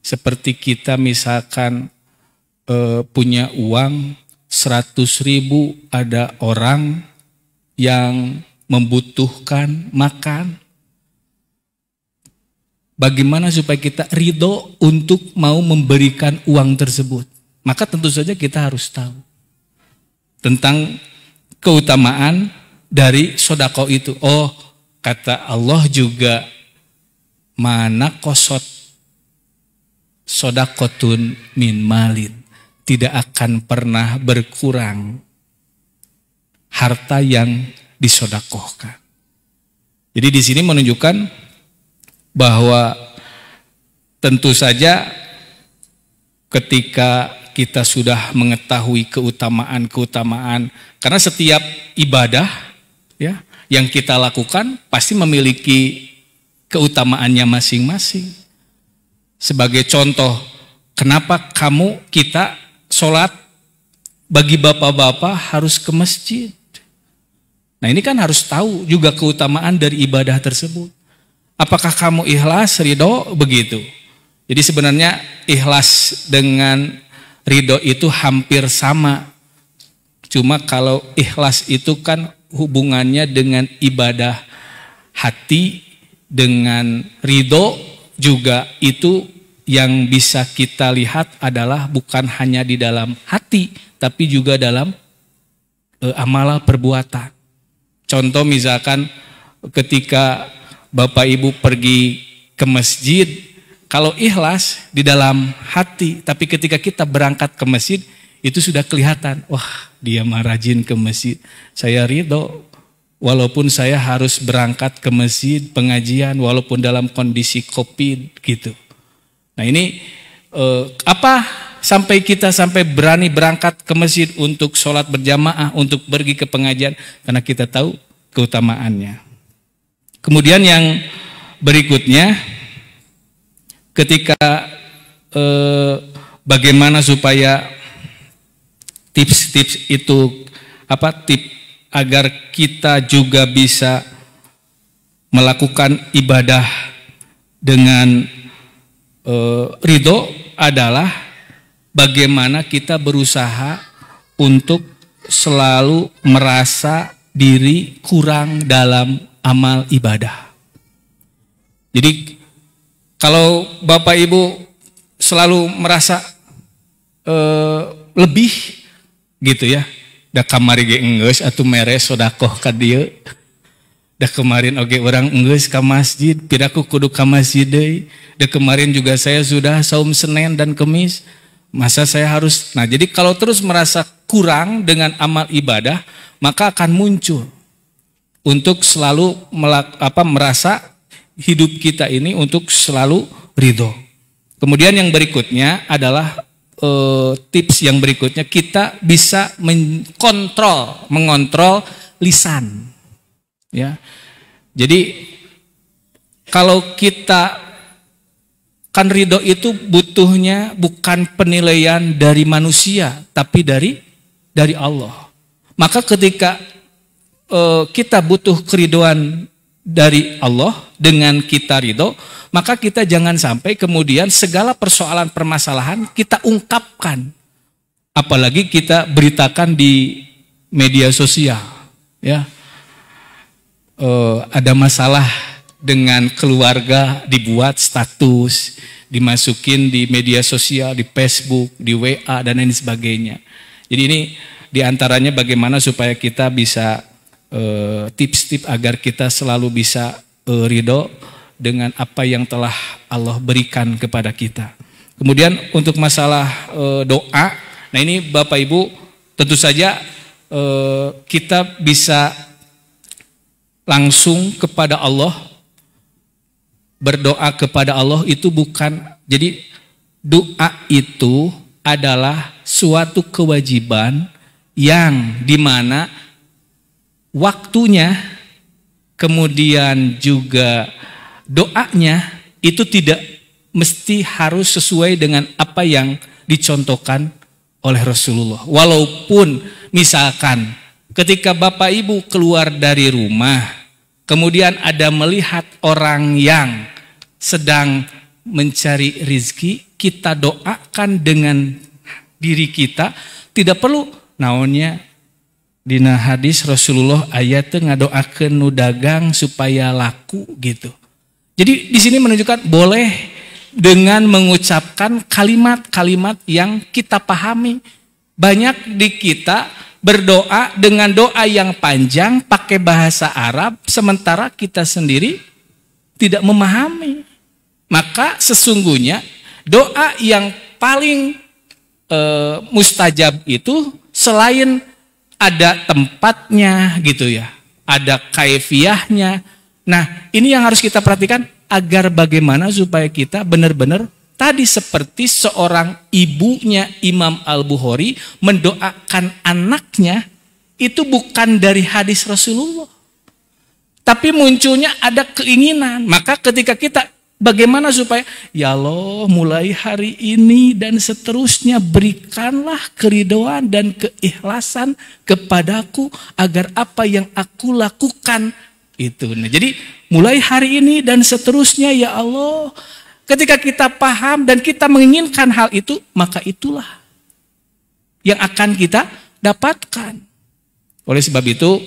seperti kita misalkan e, punya uang 100 ribu ada orang yang membutuhkan makan. Bagaimana supaya kita ridho untuk mau memberikan uang tersebut? Maka tentu saja kita harus tahu tentang keutamaan dari sodako itu. Oh, kata Allah juga mana kosot sodakotun min malin. Tidak akan pernah berkurang harta yang disodakohkan. Jadi di sini menunjukkan bahwa tentu saja ketika kita sudah mengetahui keutamaan-keutamaan karena setiap ibadah ya yang kita lakukan pasti memiliki keutamaannya masing-masing. Sebagai contoh, kenapa kamu kita sholat bagi bapak-bapak harus ke masjid? Nah ini kan harus tahu juga keutamaan dari ibadah tersebut. Apakah kamu ikhlas, ridho, begitu? Jadi sebenarnya ikhlas dengan ridho itu hampir sama. Cuma kalau ikhlas itu kan hubungannya dengan ibadah hati, dengan ridho juga itu yang bisa kita lihat adalah bukan hanya di dalam hati, tapi juga dalam e, amalah perbuatan. Contoh misalkan ketika Bapak Ibu pergi ke masjid, kalau ikhlas di dalam hati, tapi ketika kita berangkat ke masjid, itu sudah kelihatan, wah dia mah rajin ke masjid. Saya ridho, walaupun saya harus berangkat ke masjid pengajian, walaupun dalam kondisi covid gitu. Nah ini eh, apa sampai kita sampai berani berangkat ke masjid untuk sholat berjamaah, untuk pergi ke pengajian, karena kita tahu keutamaannya. Kemudian yang berikutnya, ketika eh, bagaimana supaya tips-tips itu apa tip agar kita juga bisa melakukan ibadah dengan e, ridho adalah bagaimana kita berusaha untuk selalu merasa diri kurang dalam amal ibadah. Jadi kalau Bapak Ibu selalu merasa e, lebih gitu ya da kamari ge enggeus atau mere sodakoh ka dieu da kemarin oge orang enggeus ka masjid piraku kudu ka masjid deui da kemarin juga saya sudah saum Senin dan Kemis masa saya harus nah jadi kalau terus merasa kurang dengan amal ibadah maka akan muncul untuk selalu melak, apa merasa hidup kita ini untuk selalu ridho. Kemudian yang berikutnya adalah uh, tips yang berikutnya kita bisa mengontrol mengontrol lisan ya jadi kalau kita kan ridho itu butuhnya bukan penilaian dari manusia tapi dari dari Allah maka ketika uh, kita butuh keriduan dari Allah dengan kita ridho, maka kita jangan sampai kemudian segala persoalan permasalahan kita ungkapkan. Apalagi kita beritakan di media sosial. ya e, Ada masalah dengan keluarga dibuat status, dimasukin di media sosial, di Facebook, di WA, dan lain sebagainya. Jadi ini diantaranya bagaimana supaya kita bisa Eh, tips-tips agar kita selalu bisa eh, ridho dengan apa yang telah Allah berikan kepada kita. Kemudian untuk masalah eh, doa, nah ini Bapak Ibu tentu saja kita bisa langsung kepada Allah berdoa kepada Allah itu bukan jadi doa itu adalah suatu kewajiban yang dimana waktunya, kemudian juga doanya itu tidak mesti harus sesuai dengan apa yang dicontohkan oleh Rasulullah. Walaupun misalkan ketika Bapak Ibu keluar dari rumah, kemudian ada melihat orang yang sedang mencari rizki, kita doakan dengan diri kita, tidak perlu naonnya Dina hadis Rasulullah ayat ngadoakan nu dagang supaya laku gitu. Jadi di sini menunjukkan boleh dengan mengucapkan kalimat-kalimat yang kita pahami. Banyak di kita berdoa dengan doa yang panjang pakai bahasa Arab sementara kita sendiri tidak memahami. Maka sesungguhnya doa yang paling e, mustajab itu selain ada tempatnya gitu ya, ada kaifiahnya. Nah, ini yang harus kita perhatikan agar bagaimana supaya kita benar-benar tadi seperti seorang ibunya Imam Al-Bukhari mendoakan anaknya itu bukan dari hadis Rasulullah. Tapi munculnya ada keinginan. Maka ketika kita Bagaimana supaya, ya Allah mulai hari ini dan seterusnya berikanlah keridoan dan keikhlasan kepadaku agar apa yang aku lakukan itu. Nah, jadi mulai hari ini dan seterusnya ya Allah Ketika kita paham dan kita menginginkan hal itu, maka itulah yang akan kita dapatkan. Oleh sebab itu,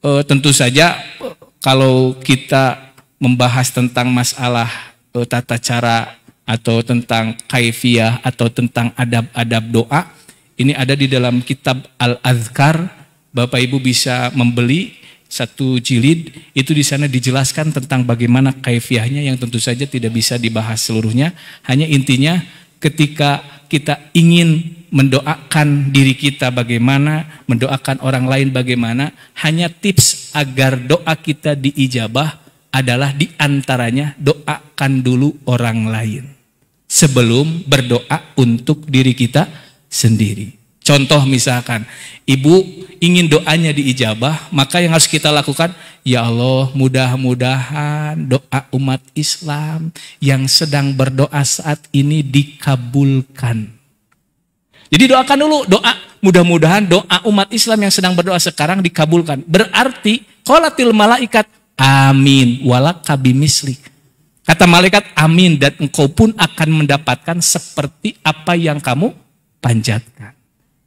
eh, tentu saja eh, kalau kita membahas tentang masalah Eh, tata cara atau tentang kaifiah atau tentang adab-adab doa ini ada di dalam kitab Al-Azkar Bapak Ibu bisa membeli satu jilid itu di sana dijelaskan tentang bagaimana kaifiahnya yang tentu saja tidak bisa dibahas seluruhnya hanya intinya ketika kita ingin mendoakan diri kita bagaimana, mendoakan orang lain bagaimana, hanya tips agar doa kita diijabah adalah diantaranya doakan dulu orang lain sebelum berdoa untuk diri kita sendiri. Contoh misalkan, ibu ingin doanya diijabah, maka yang harus kita lakukan, ya Allah mudah-mudahan doa umat Islam yang sedang berdoa saat ini dikabulkan. Jadi doakan dulu doa, mudah-mudahan doa umat Islam yang sedang berdoa sekarang dikabulkan. Berarti, kolatil malaikat, Amin. Walak mislik. Kata malaikat, amin. Dan engkau pun akan mendapatkan seperti apa yang kamu panjatkan.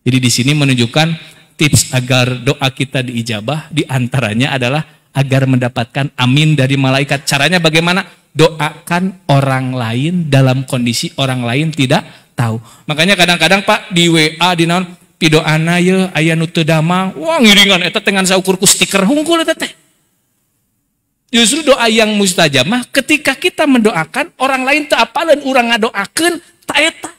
Jadi di sini menunjukkan tips agar doa kita diijabah diantaranya adalah agar mendapatkan amin dari malaikat. Caranya bagaimana? Doakan orang lain dalam kondisi orang lain tidak tahu. Makanya kadang-kadang Pak di WA di naon pidoana ye aya nu teu damang, wah ngiringan eta dengan saya saukur stiker hungkul eta teh. Justru doa yang mustajabah ketika kita mendoakan orang lain tak dan orang ngadoakan tak eta.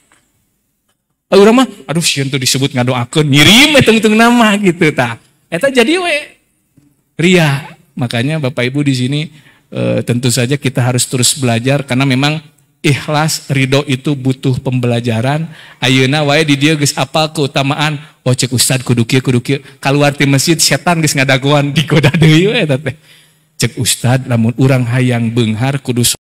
Orang mah aduh sih tuh disebut ngadoakan ngirim hitung-hitung nama gitu ta. Eta jadi we ria. Makanya Bapak Ibu di sini e, tentu saja kita harus terus belajar karena memang ikhlas ridho itu butuh pembelajaran. Ayeuna wae di dia geus apal keutamaan. Oh cek ustad kudu kieu kudu kieu. Kaluar ti masjid setan geus di digoda dewi we eta teh. Ustad namun urang Hayang Benghar Kudus